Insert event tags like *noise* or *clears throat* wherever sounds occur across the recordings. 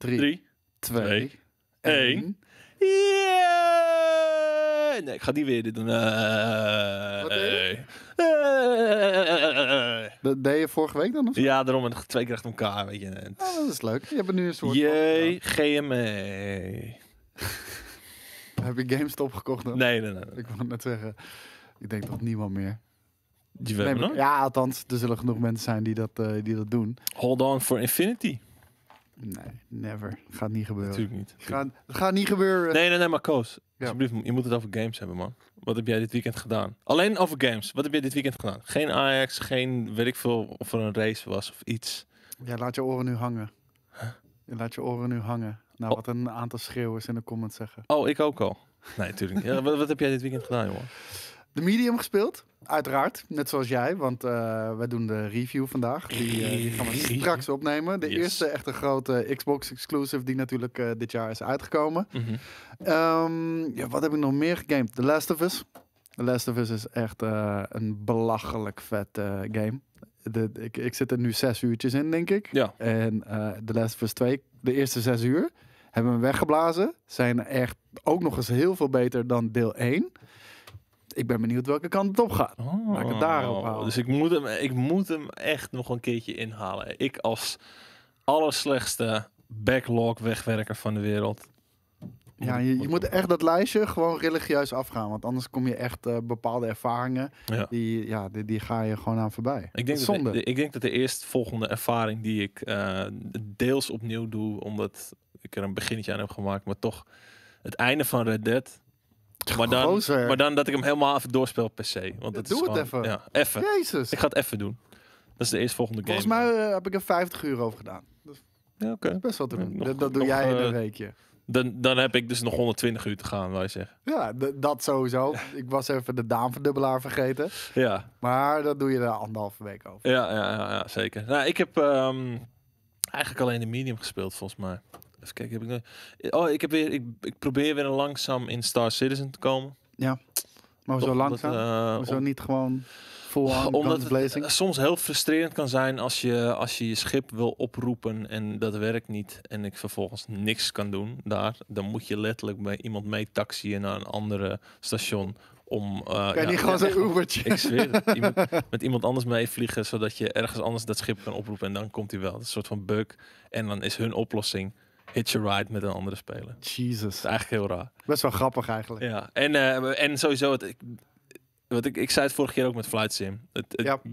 3, 2, 1. Nee, ik ga die weer doen. Uh, eh, Wat deed je? Eh, eh. deed je vorige week dan? Of? Ja, daarom en twee keer achter elkaar. Weet je. Oh, dat is leuk. Je hebt nu een soort. Jee, GME. *laughs* Heb je GameStop gekocht dan? Nee, nee, nee. Ik wou net zeggen. Ik denk toch niemand meer. nee, ja, althans, er zullen genoeg mensen zijn die dat, die dat doen. Hold on for infinity. Nee, never. Gaat niet gebeuren. Natuurlijk niet. Gaat, gaat niet gebeuren. Nee, nee, nee, maar Koos. Alsjeblieft, je moet het over games hebben, man. Wat heb jij dit weekend gedaan? Alleen over games. Wat heb jij dit weekend gedaan? Geen Ajax, geen weet ik veel of er een race was of iets. Ja, laat je oren nu hangen. Huh? laat je oren nu hangen. Nou, wat een aantal schreeuwers in de comments zeggen. Oh, ik ook al. Nee, natuurlijk. ja, wat, wat, heb jij dit weekend gedaan, jongen? De Medium gespeeld. Uiteraard, net zoals jij, want uh, wij doen de review vandaag. Die, eh, gaan we straks opnemen. De yes. eerste echte grote Xbox exclusive die natuurlijk eh, dit jaar is uitgekomen. Mhm. Ehm, ja, wat heb ik nog meer gegamed? The Last of Us. The Last of Us is echt een belachelijk vet game. De, ik, ik, zit er nu zes uurtjes in, denk ik. Ja. En The Last of Us 2, de eerste zes uur, hebben we weggeblazen. Zijn echt ook nog eens heel veel beter dan deel 1 ik ben benieuwd welke kant het op gaat. het oh. daarop Dus ik moet, hem, ik moet hem echt nog een keertje inhalen. Ik als allerslechtste backlog wegwerker van de wereld. Ja, je, moet echt dat lijstje gewoon religieus afgaan. Want anders kom je echt eh, bepaalde ervaringen. Ja. Die, ja, die, die, ga je gewoon aan voorbij. Ik denk, dat, de, ik denk dat de eerstvolgende ervaring die ik eh, deels opnieuw doe. Omdat ik er een beginnetje aan heb gemaakt. Maar toch het einde van Red Dead. Maar dan, maar dan dat ik hem helemaal even doorspel per se. Want dat Doe het even. Ja, even. Jezus. Ik ga het even doen. Dat is de eerste volgende game. Volgens mij eh, heb ik er 50 uur over gedaan. Dat Ja, oké. best wel doen. dat doe jij in een eh, weekje. Dan, dan heb ik dus nog 120 uur te gaan, wij zeggen. Ja, dat sowieso. Ik was even de daan dubbelaar vergeten. Ja, Maar dat doe je er anderhalve week over. ja, ja, ja, ja zeker. Nou, ik heb ehm, eigenlijk alleen de medium gespeeld, volgens mij. Even kijken, heb ik nog... Oh, ik, heb weer, ik, ik probeer weer langzaam in Star Citizen te komen. Ja, maar zo langzaam? Uh, eh, zo niet gewoon omdat het eh, soms heel frustrerend kan zijn als je, als je je schip wil oproepen en dat werkt niet en ik vervolgens niks kan doen daar. Dan moet je letterlijk bij iemand mee taxiën naar een andere station. Om, uh, kan ja, niet gewoon zo'n Ubertje? Ik zweer *laughs* met iemand anders meevliegen zodat je ergens anders dat schip kan oproepen en dan komt hij wel. Dat is een soort van bug. En dan is hun oplossing hitch a ride met een andere speler. Jesus. eigenlijk heel raar. Best wel grappig eigenlijk. Ja, en, eh, en sowieso, het, ik, wat ik, ik zei het vorige keer ook met Flight Sim.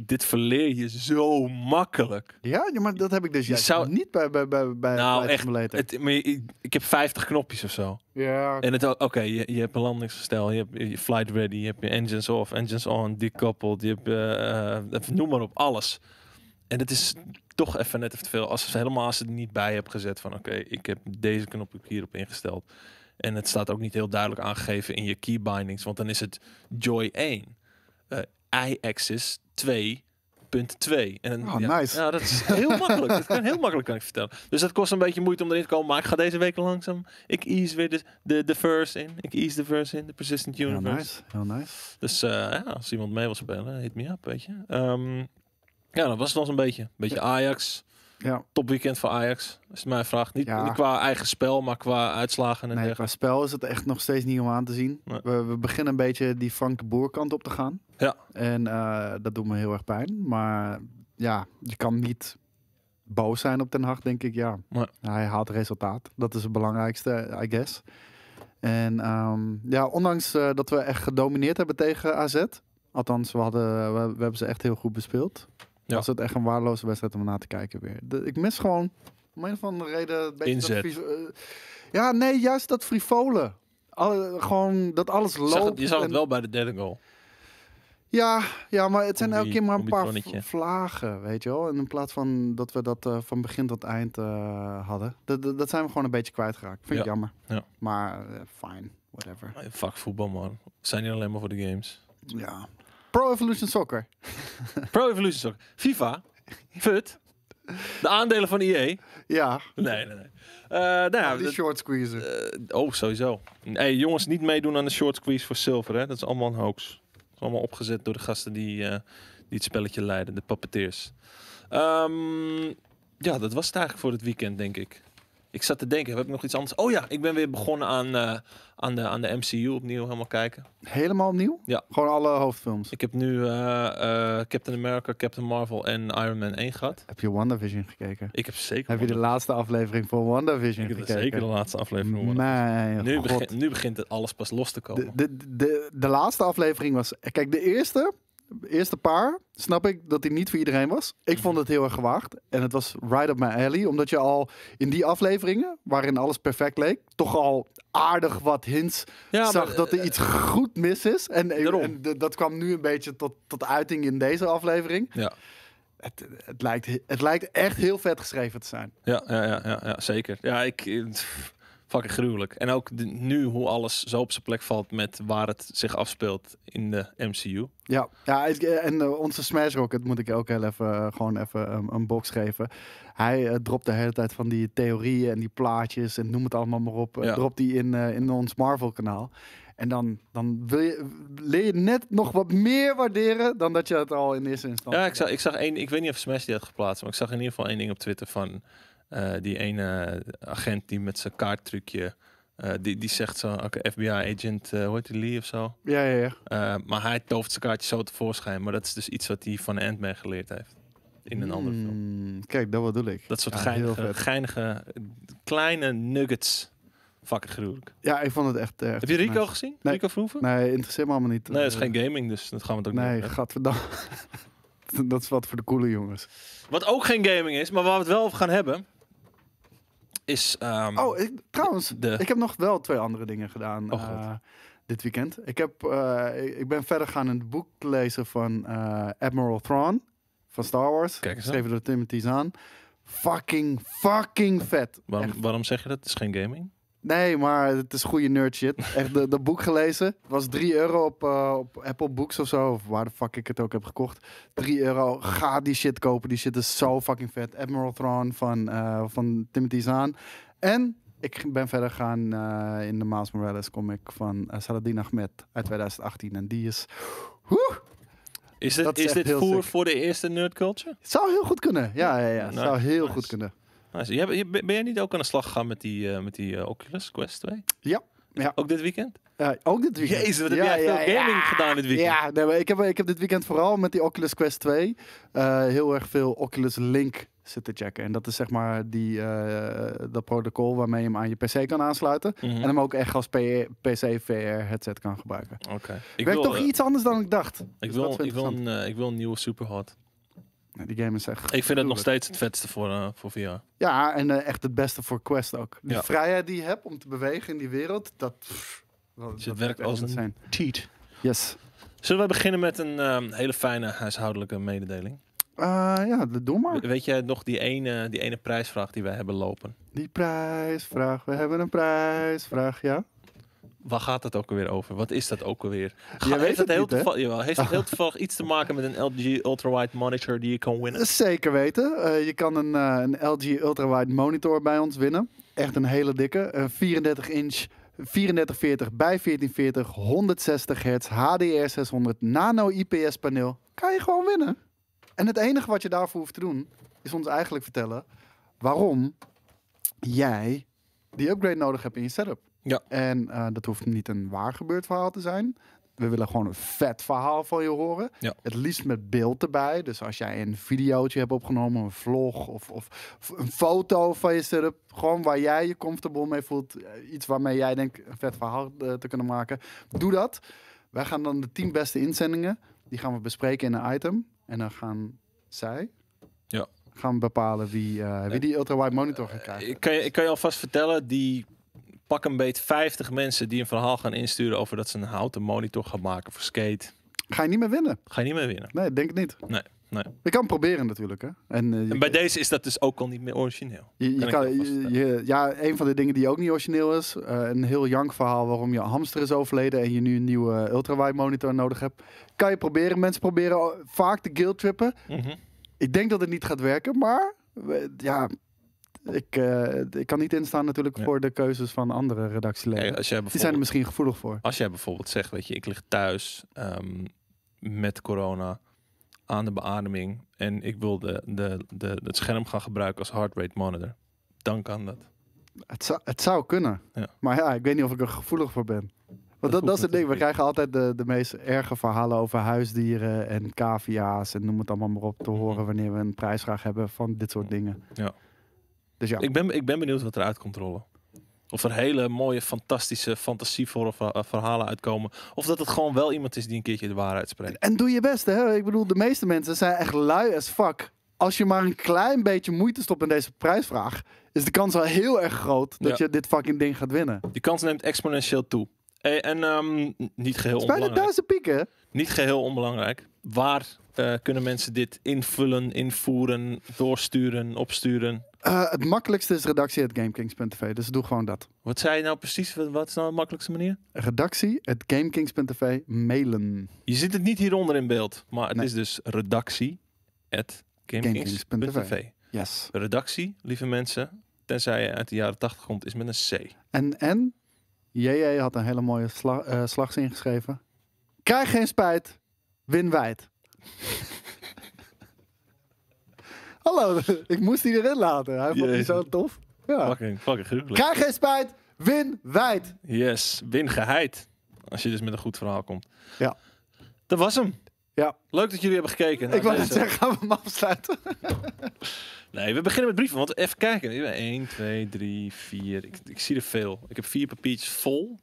Dit verleer je zo makkelijk. Ja, maar dat heb ik dus juist zou... niet bij, bij, bij, bij nou, Flight Simulator. Echt, maar ik heb 50 knopjes of zo. Ja. En het oké, je, je hebt een landingsgestel, je hebt je flight ready, je hebt je engines off, engines on, decoupled, je hebt, eh, eh, noem maar op, alles. En het is toch even net even te veel. Als, helemaal als ik niet bij heb gezet van oké, ik heb deze knop hierop ingesteld. En het staat ook niet heel duidelijk aangegeven in je key bindings. Want dan is het Joy 1, eh, I-axis 2.2. punt En, oh, ja, nice. Ja, dat is heel *laughs* makkelijk. Dat kan heel makkelijk, kan ik vertellen. Dus dat kost een beetje moeite om erin te komen. Maar ik ga deze week langzaam. Ik ease weer de, de, de verse in. Ik ease de verse in. De Persistent Universe. Heel nice. nice. Dus eh, ja, als iemand mee wil spelen, hit me up, weet je. Ehm, ja, dat was het wel een beetje. een Beetje Ajax. Ja. Topweekend voor Ajax, is mijn vraag. Niet, qua eigen spel, maar qua uitslagen en nee, Qua spel is het echt nog steeds niet om aan te zien. We, we, beginnen een beetje die Frank de Boer kant op te gaan. Ja. En eh, dat doet me heel erg pijn. Maar ja, je kan niet boos zijn op Den Haag, denk ik. Ja, hij haalt resultaat. Dat is het belangrijkste, I guess. En ehm, ja, ondanks eh, dat we echt gedomineerd hebben tegen AZ... Althans, we, hadden, we, we hebben ze echt heel goed bespeeld. Ja. Was het echt een waardeloze wedstrijd om na te kijken weer. De, ik mis gewoon, om een of andere reden... Een Inzet. Eh, ja, nee, juist dat frivolen. Al, gewoon dat alles loopt. Je zag het, het wel bij de derde goal. Ja, ja, maar het zijn die, elke keer maar een paar vlagen, weet je wel. En in plaats van dat we dat eh, van begin tot eind eh, hadden, dat, dat zijn we gewoon een beetje kwijtgeraakt. Vind ik jammer. Ja. Maar fijn, whatever. Fuck voetbal, man. zijn hier alleen maar voor de games. Ja, Pro Evolution Soccer. *laughs* Pro Evolution Soccer. FIFA. FUT. De aandelen van EA. Ja. Nee, nee, nee. Eh, nou ja, oh, die short squeeze. Eh, oh, sowieso. Hey, jongens, niet meedoen aan de short squeeze voor zilver. Hè? Dat is allemaal een hoax. is allemaal opgezet door de gasten die, eh, die het spelletje leiden, de puppeteers. Ehm, ja, dat was het eigenlijk voor het weekend, denk ik. Ik zat te denken, heb ik nog iets anders? Oh ja, ik ben weer begonnen aan, eh, aan, de, aan de MCU opnieuw helemaal kijken. Helemaal opnieuw? Ja. Gewoon alle hoofdfilms? Ik heb nu eh, eh, Captain America, Captain Marvel en Iron Man 1 gehad. Heb je WandaVision gekeken? Ik heb zeker Heb je de laatste aflevering van WandaVision gekeken? Ik heb zeker de laatste aflevering van Nu, begint nu begint het alles pas los te komen. de, de, de laatste aflevering was... Kijk, de eerste eerste paar snap ik dat hij niet voor iedereen was. Ik mhm. vond het heel erg gewaagd. En het was right up my alley. Omdat je al in die afleveringen, waarin alles perfect leek, toch al aardig wat hints zag dat er eh, iets goed mis is. En, en dat kwam nu een beetje tot, tot uiting in deze aflevering. Ja. Het, het, lijkt, het lijkt echt heel vet geschreven te zijn. Ja, ja, ja, ja, zeker. Ja, ik... Eh, fucking gruwelijk. En ook nu hoe alles zo op zijn plek valt met waar het zich afspeelt in de MCU. Ja, ja en eh, onze Smash Rocket moet ik ook heel even, eh, gewoon even eh, een, box geven. Hij uh, dropt de hele tijd van die theorieën en die plaatjes en noem het allemaal maar op. Ja. Dropt die in, in ons Marvel kanaal. En dan, dan wil je, leer je net nog wat meer waarderen dan dat je het al in eerste instantie. Ja, ik zag, ik zag één, ik weet niet of Smash die had geplaatst, maar ik zag in ieder geval één ding op Twitter van eh, die ene eh, agent die met zijn kaarttrucje. Eh, die, die zegt zo, okay, FBI-agent, uh, hoort hij Lee of zo? Ja, ja, ja. maar hij toft zijn kaartje zo tevoorschijn. Maar dat is dus iets wat hij van Ant-Man geleerd heeft. In een andere film. Hmm, kijk, dat bedoel ik. Dat soort geinige, geinige, kleine nuggets. Fucking gruwelijk. Ja, ik vond het echt erg. Heb je Rico gezien? Rico Vroeven? Nee, interesseert me allemaal niet. Nee, dat is geen gaming, dus dat gaan we het nee, niet Nee, gadverdamme. *laughs* dat is wat voor de coole jongens. Wat ook geen gaming is, maar waar we het wel over gaan hebben is. Ehm, oh, ik, trouwens, de... ik heb nog wel twee andere dingen gedaan oh, eh, dit weekend. Ik, heb, eh, ik ben verder gaan in het boek lezen van eh, Admiral Thrawn van Star Wars. Kijk geschreven door Timothy Zahn. Fucking, fucking vet. Waarom, waarom zeg je dat? Het is geen gaming? Nee, maar het is goede nerd shit. Echt, de, boek gelezen. was 3 euro op, eh, op Apple Books of zo. Of waar de fuck ik het ook heb gekocht. 3 euro. Ga die shit kopen. Die shit is zo fucking vet. Admiral *Throne* van, uh, van Timothy Zahn. En ik ben verder gaan eh, in de *Maas Morales comic van Saladin Ahmed uit 2018. En die is... Woe, is dit, is, dit voor de eerste nerd culture? zou heel goed kunnen. Ja, ja, ja. zou heel goed kunnen ben, jij niet ook aan de slag gegaan met die, eh, met die eh, Oculus Quest 2? Ja. ja. Ook dit weekend? Ja, ook dit weekend. Jezus, wat heb jij ja, veel gaming gedaan dit weekend? Ja, ik, heb, ik heb dit weekend vooral met die Oculus Quest 2 eh, heel erg veel Oculus Link zitten checken. En dat is zeg maar die, dat protocol waarmee je hem aan je PC kan aansluiten. Mhm. En hem ook echt als PC-VR-headset kan gebruiken. Oké. Ik werk toch iets anders dan ik dacht. Ik, dus wil, ik, wil een, ik wil een nieuwe Superhot die game Ik vind het nog steeds het vetste voor, eh, voor VR. Ja, en eh, echt het beste voor Quest ook. De vrijheid die je hebt om te bewegen in die wereld, dat. dat, werkt als een zijn. cheat. Yes. Zullen we beginnen met een ehm, hele fijne huishoudelijke mededeling? Uh, ja, doe maar. Weet jij nog die ene, die ene prijsvraag die wij hebben lopen? Die prijsvraag, we hebben een prijsvraag, ja waar gaat het ook alweer over? Wat is dat ook alweer? je weet het, heel he? jawel, heeft het heel *laughs* toevallig iets te maken met een LG ultrawide monitor die je kan winnen? Zeker weten. Eh, je kan een, uh, een LG ultrawide monitor bij ons winnen. Echt een hele dikke. 34 inch 3440 bij 1440, 160 hertz, HDR 600, nano IPS paneel. Kan je gewoon winnen. En het enige wat je daarvoor hoeft te doen, is ons eigenlijk vertellen waarom jij die upgrade nodig hebt in je setup. Ja. En eh, dat hoeft niet een waar gebeurd verhaal te zijn. We willen gewoon een vet verhaal van je horen. Ja. Het liefst met beeld erbij. Dus als jij een videootje hebt opgenomen, een vlog of, of een foto van je setup. Gewoon waar jij je comfortabel mee voelt. Eh, iets waarmee jij denkt een vet verhaal eh, te kunnen maken. Doe dat. Wij gaan dan de tien beste inzendingen. Die gaan we bespreken in een item. En dan gaan zij ja. gaan bepalen wie, uh, wie die ultrawide monitor gaat krijgen. Ik kan je, ik kan je alvast vertellen, die pak een beet 50 mensen die een verhaal gaan insturen over dat ze een houten monitor gaan maken voor skate. Ga je niet meer winnen? Ga je niet meer winnen? Nee, denk ik niet. Nee. Nee. Je kan proberen natuurlijk. Hè? Eh, en, bij deze is dat dus ook al niet meer origineel. Je, kan, ja, een van de dingen die ook niet origineel is. Eh, een heel jank verhaal waarom je hamster is overleden en je nu een nieuwe eh, ultrawide monitor nodig hebt. Kan je proberen. Mensen proberen vaak te guilt trippen. Mhm. Ik denk dat het niet gaat werken, maar ja, ik, eh, ik kan niet instaan natuurlijk voor de keuzes van andere redactieleden. Die zijn er misschien gevoelig voor. Als jij bijvoorbeeld zegt, weet je, ik lig thuis ehm, met corona aan de beademing en ik wil de, de, de, het scherm gaan gebruiken als heart rate monitor, dan kan dat. Het zou, het zou kunnen. Ja. Maar ja, ik weet niet of ik er gevoelig voor ben. Want dat, dat, is het ding. We krijgen altijd de, de meest erge verhalen over huisdieren en cavia's en noem het allemaal maar op te mhm. horen wanneer we een prijsvraag hebben van dit soort dingen. Ja. Dus ja. ik, ben, ik ben benieuwd wat eruit komt rollen. Of er hele mooie, fantastische, fantasievolle eh, verhalen uitkomen. Of dat het gewoon wel iemand is die een keertje de waarheid spreekt. En, doe je best, hè? Ik bedoel, de meeste mensen zijn echt lui as fuck. Als je maar een klein beetje moeite stopt in deze prijsvraag, is de kans al heel erg groot dat je dit fucking ding gaat winnen. Die kans neemt exponentieel toe. en ehm, niet geheel onbelangrijk. Bijna duizend pieken. Niet geheel onbelangrijk. Waar eh, kunnen mensen dit invullen, invoeren, doorsturen, opsturen? Eh, het makkelijkste is redactie at gamekings.tv, dus doe gewoon dat. Wat zei je nou precies? Wat is nou de makkelijkste manier? Redactie at gamekings.tv mailen. Je ziet het niet hieronder in beeld, maar het is dus redactie at gamekings.tv. Yes. Redactie, lieve mensen, tenzij je uit de jaren 80 komt, is met een C. En, en JJ had een hele mooie sla, uh, eh, ingeschreven. Krijg geen spijt, win wijd. *laughs* Hallo, *laughs* ik moest die erin laten. Hij vond die zo tof. Ja. Fucking, fucking Krijg geen spijt, win wijd. Yes, win geheid. Als je dus met een goed verhaal komt. Ja. Dat was hem. Ja. Leuk dat jullie hebben gekeken. ik wou zeggen, gaan we hem afsluiten? *laughs* nee, we beginnen met brieven. Want even kijken. 1, 2, 3, 4. Ik, ik zie er veel. Ik heb vier papiertjes vol.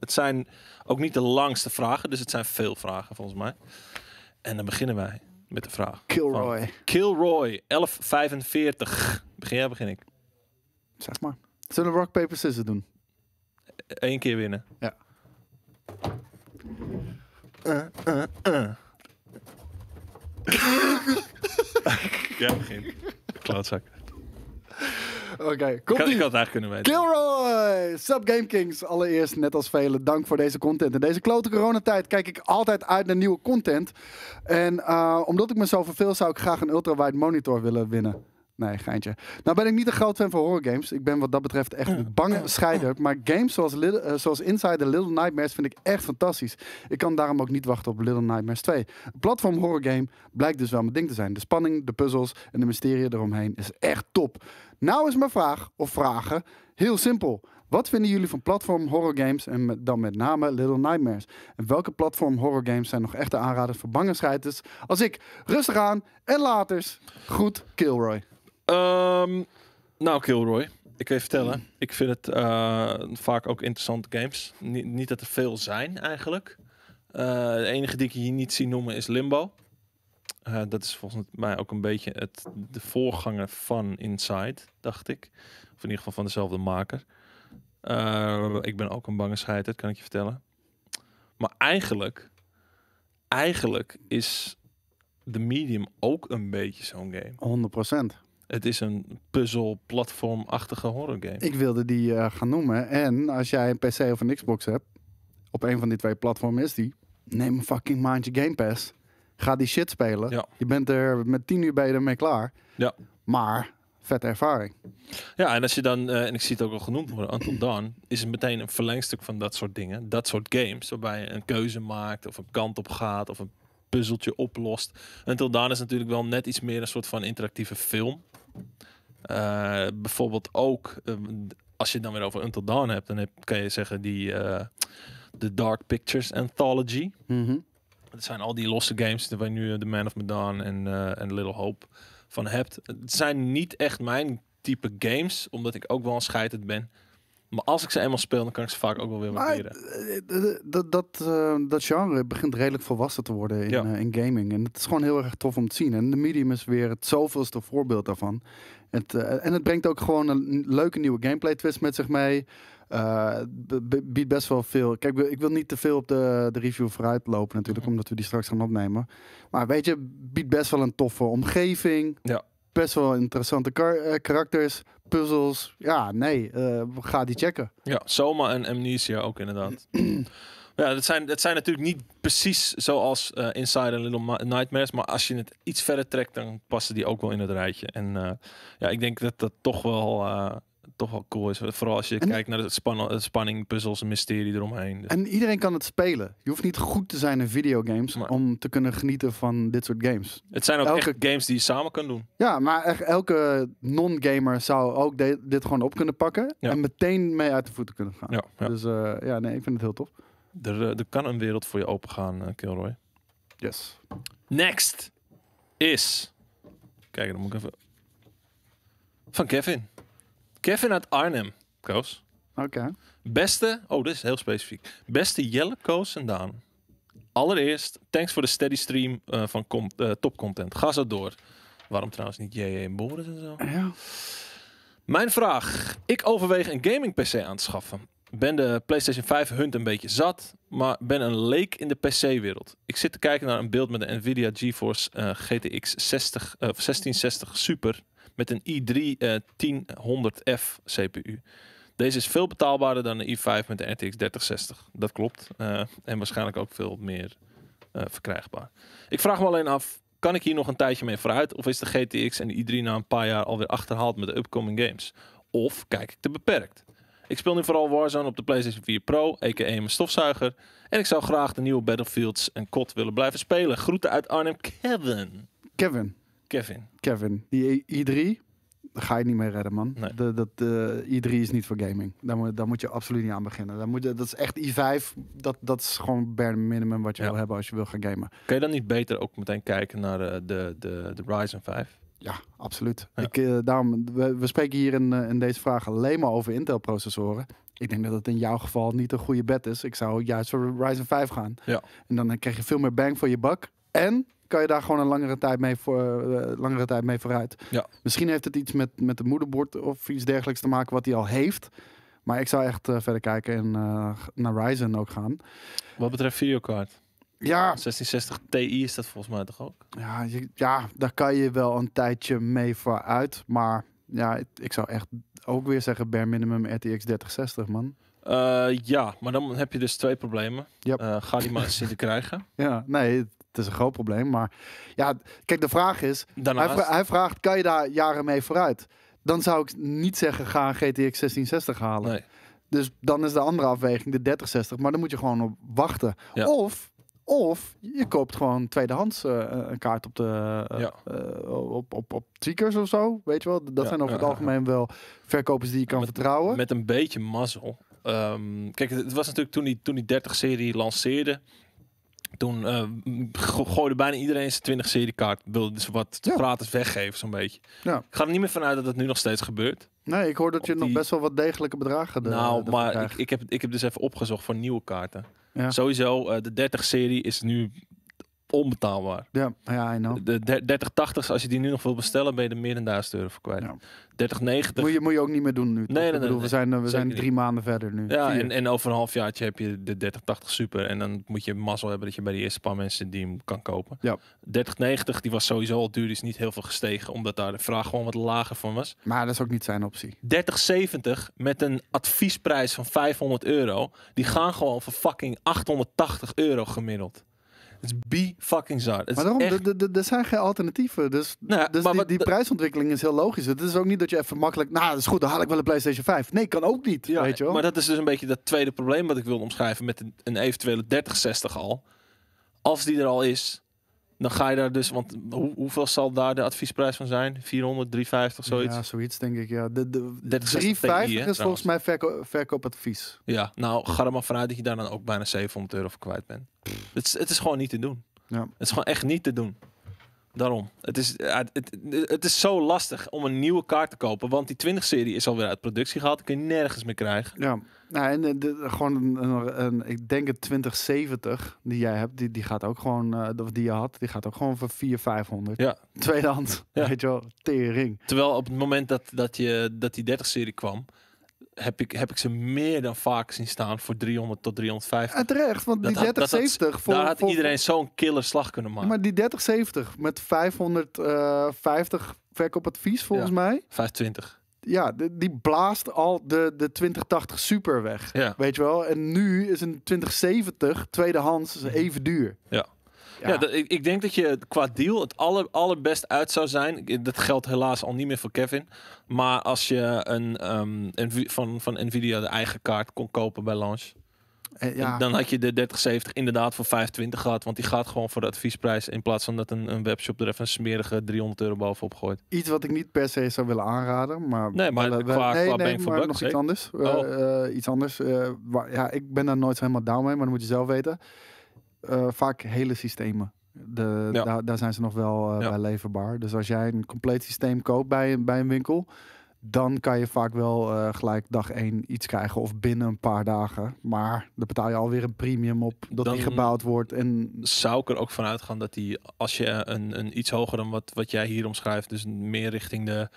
Het zijn ook niet de langste vragen, dus het zijn veel vragen volgens mij. En dan beginnen wij met de vraag. Kilroy. Kilroy, 1145. Begin jij, begin ik. Zeg maar. Zullen we rock, paper, scissors doen? Eén keer winnen. Ja. *laughs* jij begint. Klootzak. Oké, okay, komt ik, ik had het eigenlijk kunnen weten. Kilroy! Sup Game Kings. Allereerst, net als velen, dank voor deze content. In deze klote coronatijd kijk ik altijd uit naar nieuwe content. En eh, omdat ik me zo verveel, zou ik graag een ultrawide monitor willen winnen. Nee, geintje. Nou ben ik niet een groot fan van horrorgames. Ik ben wat dat betreft echt een bange scheider. Maar games zoals, eh, zoals Inside the Little Nightmares vind ik echt fantastisch. Ik kan daarom ook niet wachten op Little Nightmares 2. Een platform horrorgame blijkt dus wel mijn ding te zijn. De spanning, de puzzels en de mysterie eromheen is echt top. Nou is mijn vraag, of vragen, heel simpel. Wat vinden jullie van platform horror games en dan met name Little Nightmares? En welke platform horror games zijn nog echte aanraders voor bangenschrijters? Als ik, rustig aan en laters. Goed, Kilroy. Ehm, nou, Kilroy. Ik kan je vertellen, ik vind het eh, vaak ook interessante games. Niet, dat er veel zijn eigenlijk. Eh, de enige die ik hier niet zie noemen is Limbo. Eh, dat is volgens mij ook een beetje het, de voorganger van Inside, dacht ik. Of in ieder geval van dezelfde maker. Eh, ik ben ook een bange scheid, kan ik je vertellen. Maar eigenlijk, eigenlijk is de medium ook een beetje zo'n game. 100%. Het is een puzzel-platformachtige game. Ik wilde die eh, gaan noemen. En als jij een PC of een Xbox hebt, op een van die twee platformen is die, neem een fucking maandje Game Pass. Ga die shit spelen. Je bent er met tien uur bij ermee klaar. Ja. Maar vette ervaring. Ja, en als je dan, eh, en ik zie het ook al genoemd worden, Until Dawn is het meteen een verlengstuk van dat soort dingen. Dat soort games, waarbij je een keuze maakt of een kant op gaat of een puzzeltje oplost. Until Dawn is natuurlijk wel net iets meer een soort van interactieve film. Eh, bijvoorbeeld ook, eh, als je het dan weer over Until Dawn hebt, dan heb, kan je zeggen die de Dark Pictures Anthology. Mhm. Het zijn al die losse games waar je nu eh, The Man of Medan en, eh, en Little Hope van hebt. Het zijn niet echt mijn type games, omdat ik ook wel een ben. Maar als ik ze eenmaal speel, dan kan ik ze vaak ook wel weer waarderen. Eh, dat, dat, dat genre begint redelijk volwassen te worden in, in gaming. En het is gewoon heel erg tof om te zien. En de medium is weer het zoveelste voorbeeld daarvan. Het, en het brengt ook gewoon een leuke nieuwe gameplay twist met zich mee. Eh, biedt best wel veel. Kijk, ik wil niet te veel op de, de review vooruit lopen natuurlijk, mhm. omdat we die straks gaan opnemen. Maar weet je, biedt best wel een toffe omgeving. Ja. Best wel interessante eh, karakters, puzzels. Ja, nee, uh, ga die checken. Ja, Soma en Amnesia ook inderdaad. *clears throat* Ja, dat zijn, dat zijn natuurlijk niet precies zoals uh, Inside en Little Nightmares. Maar als je het iets verder trekt, dan passen die ook wel in het rijtje. En ja, ik denk dat dat toch wel toch wel cool is. Vooral als je kijkt naar de eh, spanning, puzzels en mysterie eromheen. Dus en iedereen kan het spelen. Je hoeft niet goed te zijn in videogames om te kunnen genieten van dit soort games. Het zijn ook elke, echt games die je samen kan doen. Ja, maar echt elke non-gamer zou ook dit gewoon op kunnen pakken. En meteen mee uit de voeten kunnen gaan. Dus eh, ja, nee, ik vind het heel tof. Er, eh, er kan een wereld voor je open gaan Kilroy. Yes. Next is... Kijk, dan moet ik even... Van Kevin. Kevin uit Arnhem, Koos. Oké. Beste, oh, dit is heel specifiek. Beste Jelle, Koos en Daan. Allereerst, thanks voor de steady stream eh, van uh, topcontent. Ga zo door. Waarom trouwens niet JJ en Boris en zo? Ja. Mijn vraag. Ik overweeg een gaming PC aan te schaffen. Ben de PlayStation 5 hunt een beetje zat, maar ben een leek in de PC-wereld. Ik zit te kijken naar een beeld met een Nvidia GeForce GTX 60, 1660 Super met een i3 1000F CPU. Deze is veel betaalbaarder dan de i5 met de RTX 3060. Dat klopt. Eh, en waarschijnlijk ook veel meer eh, verkrijgbaar. Ik vraag me alleen af, kan ik hier nog een tijdje mee vooruit? Of is de GTX en de i3 na een paar jaar alweer achterhaald met de upcoming games? Of kijk ik te beperkt? Ik speel nu vooral Warzone op de PlayStation 4 Pro, en mijn stofzuiger. En ik zou graag de nieuwe Battlefields en COD willen blijven spelen. Groeten uit Arnhem, Kevin. Kevin. Kevin. Kevin. Die i3, ga je niet mee redden, man. De, dat, eh, i3 is niet voor gaming. Daar moet, moet je absoluut niet aan beginnen. Daar moet je, dat is echt i5. Dat, dat is gewoon bare minimum wat je wil hebben als je wil gaan gamen. Kun je dan niet beter ook meteen kijken naar de, eh, de, de, de Ryzen 5? Ja, absoluut. Ik, eh, daarom, we, we, spreken hier in, in deze vraag alleen maar over Intel-processoren. Ik denk dat het in jouw geval niet een goede bet is. Ik zou juist voor Ryzen 5 gaan. Ja. En dan krijg je veel meer bang voor je bak. En kan je daar gewoon een langere tijd mee, voor, eh, langere tijd mee vooruit. Ja. Misschien heeft het iets met, met het moederbord of iets dergelijks te maken wat hij al heeft. Maar ik zou echt eh, verder kijken en eh, naar Ryzen ook gaan. Wat betreft videokaart. Ja. 1660 Ti is dat volgens mij toch ook? Ja, je, ja, daar kan je wel een tijdje mee vooruit. Maar ja, ik, zou echt ook weer zeggen bare minimum RTX 3060, man. ja, maar dan heb je dus twee problemen. Yep. Uh, ga die maar eens zitten krijgen. *laughs* Ja, nee, het is een groot probleem. Maar ja, kijk, de vraag is: hij, hij, vraagt, kan je daar jaren mee vooruit? Dan zou ik niet zeggen: ga een GTX 1660 halen. Nee. Dus dan is de andere afweging de 3060, maar dan moet je gewoon op wachten. Of, of je koopt gewoon tweedehands eh, eh, een kaart op de eh, op, op, op tweakers of zo. Weet je wel, dat zijn over het algemeen wel verkopers die je kan vertrouwen. Met een beetje mazzel. Ehm, kijk, het was natuurlijk toen die, toen die 30-serie lanceerde, toen eh, gooide bijna iedereen zijn 20 kaart. Wilde dus wat gratis weggeven, zo'n beetje. Ja. Ik ga er niet meer vanuit dat dat nu nog steeds gebeurt. Nee, ik hoor dat je nog best wel wat degelijke bedragen de, Nou, maar ik, ik, heb, ik heb dus even opgezocht voor nieuwe kaarten. Sowieso, eh, de 30-serie is nu onbetaalbaar. Ja, ja, I know. De 3080's, als je die nu nog wil bestellen, ben je de meer dan euro voor kwijt. Ja. 3090. Moet je, moet je ook niet meer doen nu. Nee, bedoel, we zijn, eh, we zijn drie maanden verder nu. Ja, en, en over een half jaar heb je de 3080 Super. En dan moet je mazzel hebben dat je bij de eerste paar mensen die hem kan kopen. Ja. 3090, die was sowieso al duur. Die is niet heel veel gestegen, omdat daar de vraag gewoon wat lager van was. Maar dat is ook niet zijn optie. 3070 met een adviesprijs van 500 euro. Die gaan gewoon voor fucking 880 euro gemiddeld. Het is be fucking zar. Het maar er zijn geen alternatieven. Dus, nou dus die, prijsontwikkeling is heel logisch. Het is ook niet dat je even makkelijk... Nou, dat is goed, dan haal ik wel een PlayStation 5. Nee, kan ook niet, weet je wel. Maar dat is dus een beetje dat tweede probleem wat ik wilde omschrijven... met een, een eventuele 3060 al. Als die er al is, dan ga je daar dus, want hoeveel zal daar de adviesprijs van zijn? 400, 350, zoiets? Ja, zoiets denk ik, ja. De, 350 is volgens mij verko verkoopadvies. Ja, nou ga er maar vanuit dat je daar dan ook bijna 700 euro voor kwijt bent. Het, is, het is gewoon niet te doen. Ja. Het is gewoon echt niet te doen. Daarom. Het is, het, het is zo lastig om een nieuwe kaart te kopen. Want die 20-serie is alweer uit productie gehaald. Die kun je nergens meer krijgen. Ja, nou, en eh, de, gewoon een, een, ik denk het 2070 die jij hebt, die, die gaat ook gewoon, eh, of die je had, die gaat ook gewoon voor 4.500. 500. Ja. Tweedehand, ja. weet je wel, tering. Terwijl op het moment dat, dat, je, dat die 30-serie kwam, heb ik, heb ik ze meer dan vaak zien staan voor 300 tot 350. En terecht, want die 3070... Voor, daar had voor, iedereen zo'n killer slag kunnen maken. Maar die 3070 met 550 op advies volgens mij... 520 ja, die blaast al de, de 2080 super weg. Ja. Weet je wel? En nu is een 2070 tweedehands mhm. even duur. Ja. Ja, ik, ik, denk dat je qua deal het aller, allerbest uit zou zijn. Dat geldt helaas al niet meer voor Kevin. Maar als je een, ehm, van, van Nvidia de eigen kaart kon kopen bij launch. Eh, ja. Dan had je de 3070 inderdaad voor 25 gehad. Want die gaat gewoon voor de adviesprijs. In plaats van dat een, een webshop er even een smerige 300 euro bovenop gooit. Iets wat ik niet per se zou willen aanraden. Maar nee, maar qua, nee, qua nee, maar nog iets anders. Eh, oh. eh, iets anders. ja, ik ben daar nooit helemaal down mee. Maar dat moet je zelf weten. Eh, vaak hele systemen. De, daar, daar, zijn ze nog wel eh, bij leverbaar. Dus als jij een compleet systeem koopt bij, bij een winkel, dan kan je vaak wel eh, gelijk dag één iets krijgen of binnen een paar dagen. Maar dan betaal je alweer een premium op dat dan die gebouwd wordt. En zou ik er ook vanuit gaan dat die, als je een, een iets hoger dan wat, wat jij hier omschrijft, dus meer richting de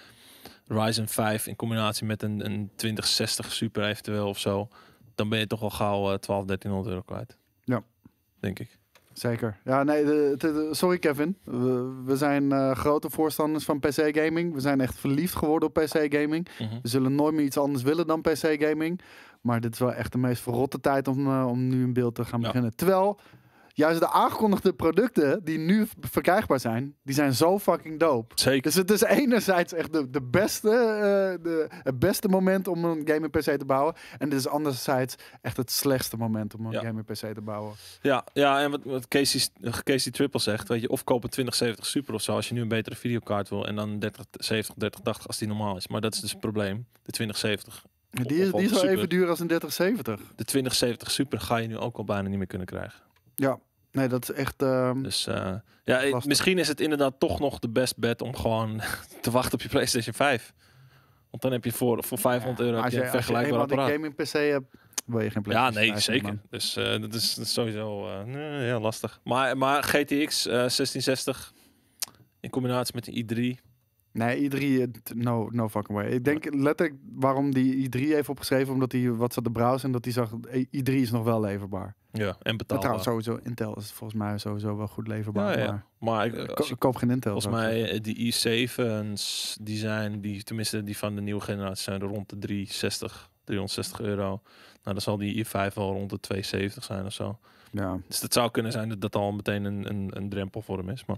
Ryzen 5 in combinatie met een, een 2060 Super eventueel of zo, dan ben je toch al gauw 12, 1300 euro kwijt denk ik. Zeker. Ja, nee, sorry Kevin. We, zijn eh, grote voorstanders van PC gaming. We zijn echt verliefd geworden op PC gaming. Mhm. We zullen nooit meer iets anders willen dan PC gaming. Maar dit is wel echt de meest verrotte tijd om, eh, om nu een beeld te gaan beginnen. Terwijl Juist de aangekondigde producten die nu verkrijgbaar zijn, die zijn zo fucking dope. Zeker. Dus het is enerzijds echt de, de beste, eh, de, het beste moment om een gaming PC te bouwen. En het is anderzijds echt het slechtste moment om een ja. in PC te bouwen. Ja, ja en wat, wat Casey, eh, Casey Triple zegt, weet je, of kopen 2070 Super of zo als je nu een betere videokaart wil. En dan 3070, 3080 als die normaal is. Maar dat is dus het probleem, de 2070. Die is, die is wel even duur als een 3070. De 2070 Super ga je nu ook al bijna niet meer kunnen krijgen. Ja. Nee, dat is echt. Uh, dus uh, ja, misschien is het inderdaad toch nog de best bet om gewoon *laughs* te wachten op je PlayStation 5. Want dan heb je voor, voor 500 euro als je, een vergelijkbaar als je apparaat. game in PC hebt, wil je geen PlayStation Ja, nee, zeker. Dus uh, dat, is, dat, is, sowieso eh, heel lastig. Maar, maar GTX 1660 in combinatie met de i3 Nee, I3, no, no fucking way. Ik denk letterlijk waarom die I3 heeft opgeschreven, omdat hij wat zat de browser en dat hij zag, I3 is nog wel leverbaar. Ja, en betaalbaar. Maar trouwens, sowieso, Intel is volgens mij sowieso wel goed leverbaar. Ja, ja. Maar, ik, ik, eh, koop geen Intel. Volgens mij, eh, die i7's, die zijn, die, tenminste die van de nieuwe generatie, zijn rond de 360, 360 euro. Nou, dan zal die i5 al rond de 270 zijn of zo. Ja. Dus dat zou kunnen zijn dat dat al meteen een, een, een drempel voor hem is, maar...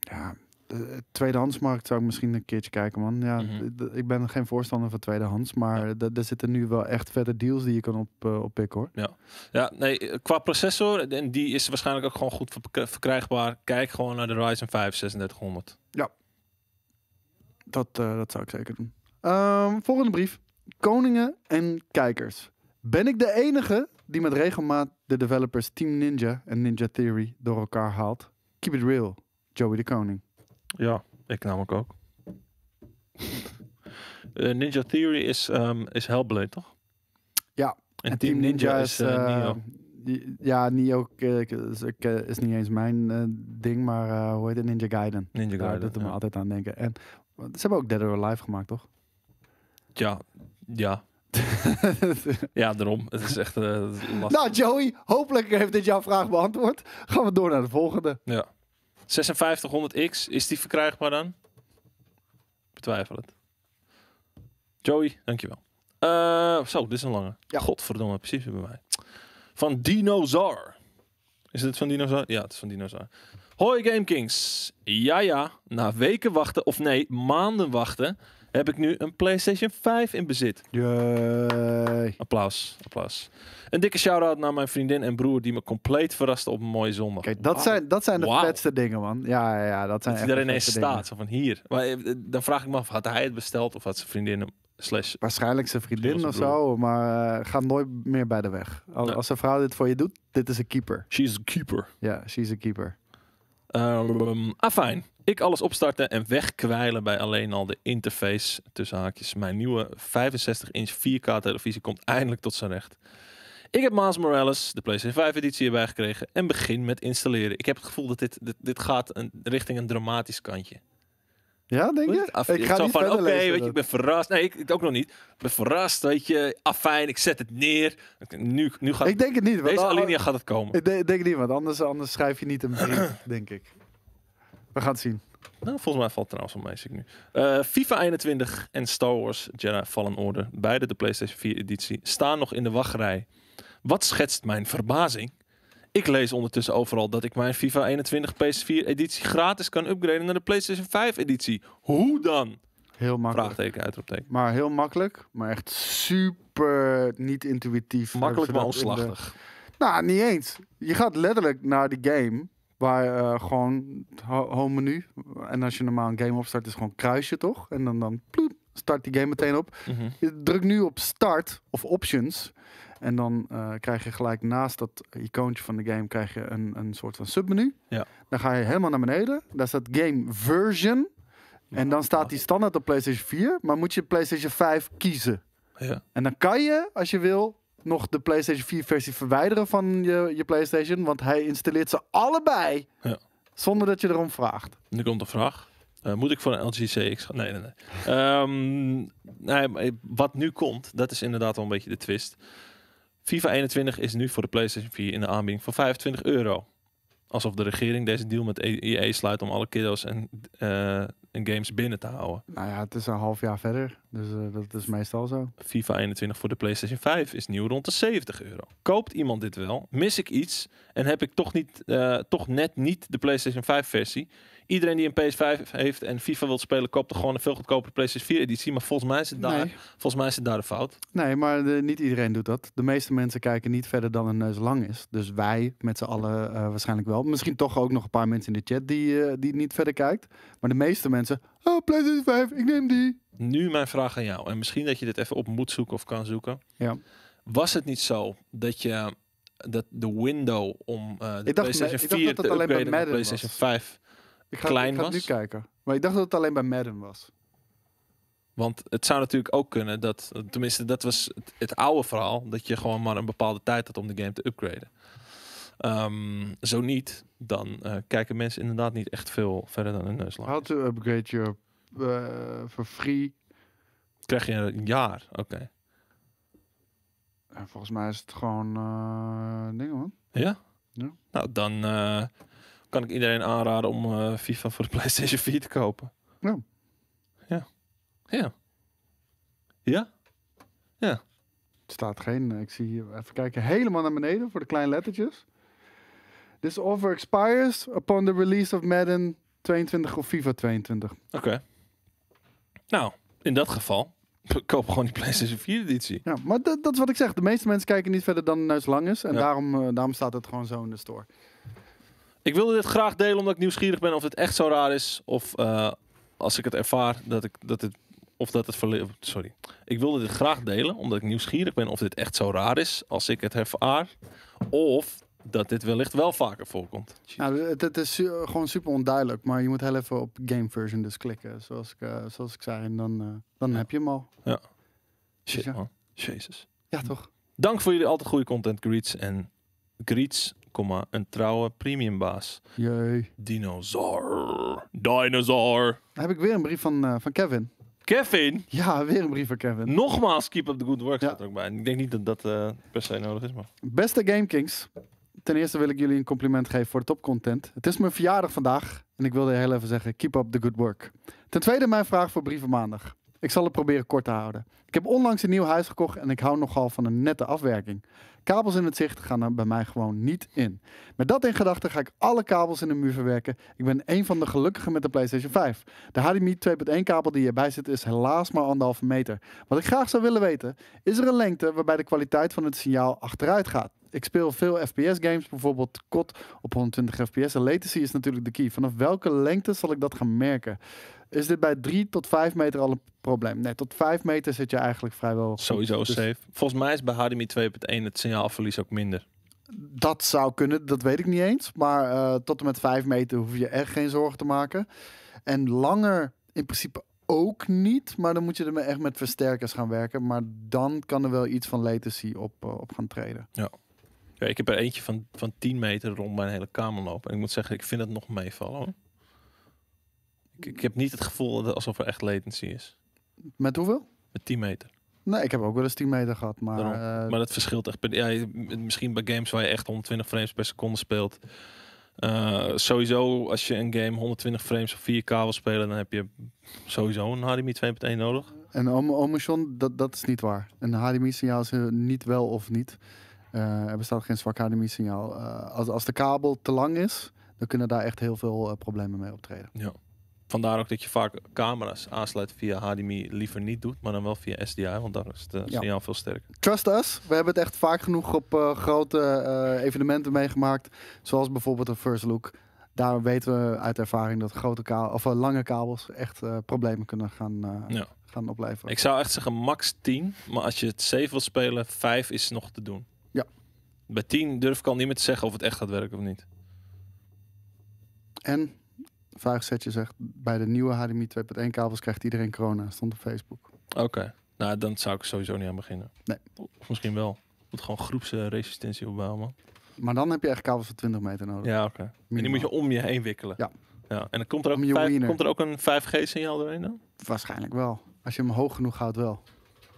Ja, eh, tweedehandsmarkt zou ik misschien een keertje kijken, man. Ja, mhm. ik ben geen voorstander van tweedehands, maar ja. er zitten nu wel echt verder deals die je kan op, uh, eh, oppikken, hoor. Ja. ja, nee, eh, qua processor, en die is waarschijnlijk ook gewoon goed verkrijgbaar. Kijk gewoon naar de Ryzen 5 3600. Ja, dat, dat zou ik zeker doen. Ehm, volgende brief. Koningen en kijkers. Ben ik de enige die met regelmaat de developers Team Ninja en Ninja Theory door elkaar haalt? Keep it real, Joey de Koning. Ja, ik namelijk ook. *laughs* Eh, Ninja Theory is, um, is Hellblade, toch? Ja. En, Team, Ninja, is, uh, eh, eh, Nio. ja, Nio is, is niet eens mijn ding, maar hoe heet het? Ninja Gaiden. Ninja Gaiden, Daar doet ja. me altijd aan denken. En ze hebben ook Dead or Alive gemaakt, toch? Ja, ja. *laughs* ja, daarom. Het is echt lastig. Nou, Joey, hopelijk heeft dit jouw vraag beantwoord. Gaan we door naar de volgende. Ja. 5600X, is die verkrijgbaar dan? Betwijfel het. Joey, dankjewel. Uh, zo, dit is een lange. Ja. Godverdomme, precies bij mij. Van Dinosaur. Is het van Dinosaur? Ja, het is van Dinosaur. Hoi Game Kings, Ja, ja. Na weken wachten, of nee, maanden wachten, heb ik nu een PlayStation 5 in bezit. Yay. Applaus, applaus. Een dikke shout-out naar mijn vriendin en broer die me compleet verraste op een mooie zondag. Kijk, dat, zijn, dat zijn de wow. vetste dingen, man. Ja, ja, ja dat zijn dat echt hij er ineens staat, zo van hier. Maar eh, dan vraag ik me af, had hij het besteld of had zijn vriendin hem Waarschijnlijk zijn vriendin of zo, maar eh, ga nooit meer bij de weg. Als, een vrouw dit voor je doet, dit is een keeper. She's a keeper. Ja, she's a keeper. Um, ah, fijn. Ik alles opstarten en wegkwijlen bij alleen al de interface tussen haakjes. Mijn nieuwe 65-inch 4K televisie komt eindelijk tot zijn recht. Ik heb Maas Morales, de PlayStation 5 editie erbij gekregen en begin met installeren. Ik heb het gevoel dat dit, dit, dit gaat richting een dramatisch kantje. Ja, denk je? ik ga zo niet van, oké, weet je, ik ben verrast. Nee, ik, ook nog niet. Ik ben verrast, weet je. Afijn, ik zet het neer. Nu, nu gaat ik denk het niet. deze alinea gaat het komen. Ik denk, het niet, want anders, anders schrijf je niet een brief, *clears throat* denk ik. We gaan zien. Nou, volgens mij valt trouwens wel mee, zie ik nu. Uh, FIFA 21 en Star Wars Jedi Fallen Order, beide de PlayStation 4 editie, staan nog in de wachtrij. Wat schetst mijn verbazing? Ik lees ondertussen overal dat ik mijn FIFA 21 PS4 editie gratis kan upgraden naar de PlayStation 5 editie. Hoe dan? Heel makkelijk. Vraagteken, uitroepteken. Maar heel makkelijk, maar echt super niet intuïtief. Makkelijk, maar omslachtig. Nou, niet eens. Je gaat letterlijk naar die game Waar uh, gewoon home menu. En als je normaal een game opstart, is gewoon kruisje toch? En dan, dan start die game meteen op. Mhm. je druk nu op start of options. En dan eh, krijg je gelijk naast dat icoontje van de game krijg je een, een soort van submenu. Ja. Dan ga je helemaal naar beneden. Daar staat game version. En dan staat die standaard op PlayStation 4. Maar moet je PlayStation 5 kiezen. Ja. En dan kan je, als je wil, nog de PlayStation 4 versie verwijderen van je, je PlayStation. Want hij installeert ze allebei ja. zonder dat je erom vraagt. Nu komt de vraag. Eh, moet ik voor een LG CX gaan? Nee, nee, nee. Ehm, nee. Wat nu komt, dat is inderdaad al een beetje de twist. FIFA 21 is nu voor de PlayStation 4 in de aanbieding voor 25 euro. Alsof de regering deze deal met EA e sluit om alle kiddo's en eh, en games binnen te houden. Nou ja, het is een half jaar verder, dus eh, dat is meestal zo. FIFA 21 voor de PlayStation 5 is nieuw rond de 70 euro. Koopt iemand dit wel? Mis ik iets en heb ik toch, niet, eh, toch net niet de PlayStation 5 versie? Iedereen die een PS5 heeft en FIFA wilt spelen, koopt er gewoon een veel goedkoper PlayStation 4 editie. Maar volgens mij is het daar, volgens mij is het daar de fout. Nee, maar niet iedereen doet dat. De meeste mensen kijken niet verder dan een neus lang is. Dus wij met z'n allen eh, waarschijnlijk wel. Misschien toch ook nog een paar mensen in de chat die, eh, die niet verder kijkt. Maar de meeste mensen, oh PlayStation 5, ik neem die. Nu mijn vraag aan jou. En misschien dat je dit even op moet zoeken of kan zoeken. Ja. Was het niet zo dat je dat de window om uh, de PlayStation 4 te upgraden PlayStation 5 ik ga, klein was. nu kijken. Maar ik dacht dat het alleen bij Madden was. Want het zou natuurlijk ook kunnen dat, tenminste, dat was het, het oude verhaal, dat je gewoon maar een bepaalde tijd had om de game te upgraden. Ehm, zo niet, dan eh, kijken mensen inderdaad niet echt veel verder dan een neuslang. How to upgrade your uh, for free. Krijg je een jaar, oké. volgens mij is het gewoon uh, dingen man. Ja? ja? Nou, dan kan ik iedereen aanraden om eh, FIFA voor de *laughs* PlayStation 4 te kopen. Ja. Ja. Ja. Ja. ja. Er staat geen, eh, ik zie hier, even kijken, helemaal naar beneden voor de kleine lettertjes. This offer expires upon the release of Madden 22 of FIFA 22. Oké. Nou, in dat geval *laughs* koop gewoon die PlayStation 4 editie. Ja, maar dat, dat is wat ik zeg. De meeste mensen kijken niet verder dan naar neus lang is. En daarom, eh, daarom staat het gewoon zo in de store. Ik wilde dit graag delen omdat ik nieuwsgierig ben of dit echt zo raar is. Of eh, als ik het ervaar dat ik dat het. Of dat het Sorry. Ik wilde dit graag delen omdat ik nieuwsgierig ben of dit echt zo raar is als ik het ervaar. Of dat dit wellicht wel vaker voorkomt. Nou, het, is gewoon super onduidelijk, maar je moet heel even op game version dus klikken, zoals ik, eh, zoals ik zei, en dan, eh, dan heb je hem al. Ja. Shit, man. Jezus. Ja, toch? Dank voor jullie altijd goede content, Greets en Greets een trouwe premiumbaas. Jee. Dinosaur. Dinosaur. heb ik weer een brief van, eh, van Kevin. Kevin. Ja, weer een brief van Kevin. Nogmaals, keep up the good work Ja. staat er ook bij. Ik denk niet dat dat eh, per se nodig is, maar... Beste GameKings, ten eerste wil ik jullie een compliment geven voor de topcontent. Het is mijn verjaardag vandaag en ik wilde heel even zeggen, keep up the good work. Ten tweede mijn vraag voor Brieven Maandag. Ik zal het proberen kort te houden. Ik heb onlangs een nieuw huis gekocht en ik hou nogal van een nette afwerking. Kabels in het zicht gaan er bij mij gewoon niet in. Met dat in gedachten ga ik alle kabels in de muur verwerken. Ik ben een van de gelukkigen met de PlayStation 5. De HDMI 2.1 kabel die hierbij zit is helaas maar anderhalve meter. Wat ik graag zou willen weten, is er een lengte waarbij de kwaliteit van het signaal achteruit gaat? ik speel veel FPS-games, bijvoorbeeld COD op 120 FPS. En latency is natuurlijk de key. Vanaf welke lengte zal ik dat gaan merken? is dit bij 3 tot 5 meter al een probleem. Nee, tot 5 meter zit je eigenlijk vrijwel. Sowieso dus safe. Volgens mij is bij HDMI 2.1 het signaalverlies ook minder. Dat zou kunnen, dat weet ik niet eens. Maar eh, tot en met 5 meter hoef je echt geen zorgen te maken. En langer in principe ook niet. Maar dan moet je er echt met versterkers gaan werken. Maar dan kan er wel iets van latency op, eh, op gaan treden. Ja. ja. Ik heb er eentje van, van 10 meter rond mijn hele kamer lopen. En ik moet zeggen, ik vind het nog meevallen. Hoor. Ik, ik heb niet het gevoel alsof er echt latency is. Met hoeveel? Met 10 meter. Nee, ik heb ook wel eens 10 meter gehad, maar... Uh... Maar dat verschilt echt. Ja, misschien bij games waar je echt 120 frames per seconde speelt. Eh, sowieso, als je een game 120 frames of 4K wil spelen, dan heb je sowieso een HDMI 2.1 nodig. En Omotion, dat, dat is niet waar. Een HDMI-signaal is niet wel of niet. Uh, er bestaat geen zwak HDMI-signaal. als, als de kabel te lang is, dan kunnen daar echt heel veel problemen mee optreden. Ja vandaar ook dat je vaak camera's aansluiten via HDMI liever niet doet, maar dan wel via SDI, want daar is het eh, signaal veel sterker. Trust us, we hebben het echt vaak genoeg op eh, grote eh, evenementen meegemaakt, zoals bijvoorbeeld een First Look. Daar weten we uit ervaring dat grote kabel, of, lange kabels echt problemen kunnen gaan, gaan opleveren. Ik zou echt zeggen max 10, maar als je het 7 wil spelen, 5 is nog te doen. Ja. Bij 10 durf ik al niet te zeggen of het echt gaat werken of niet. En setje zegt... bij de nieuwe HDMI 2.1 kabels krijgt iedereen corona. Stond op Facebook. Oké. Nou, dan zou ik sowieso niet aan beginnen. Nee. Of misschien wel. Moet gewoon groepsresistentie opbouwen, man. Maar dan heb je echt kabels van 20 meter nodig. Ja, oké. En die moet je om je heen wikkelen. Ja. ja. En dan komt er, ook komt er ook een 5G-signaal doorheen dan? Waarschijnlijk wel. Als je hem hoog genoeg houdt, wel.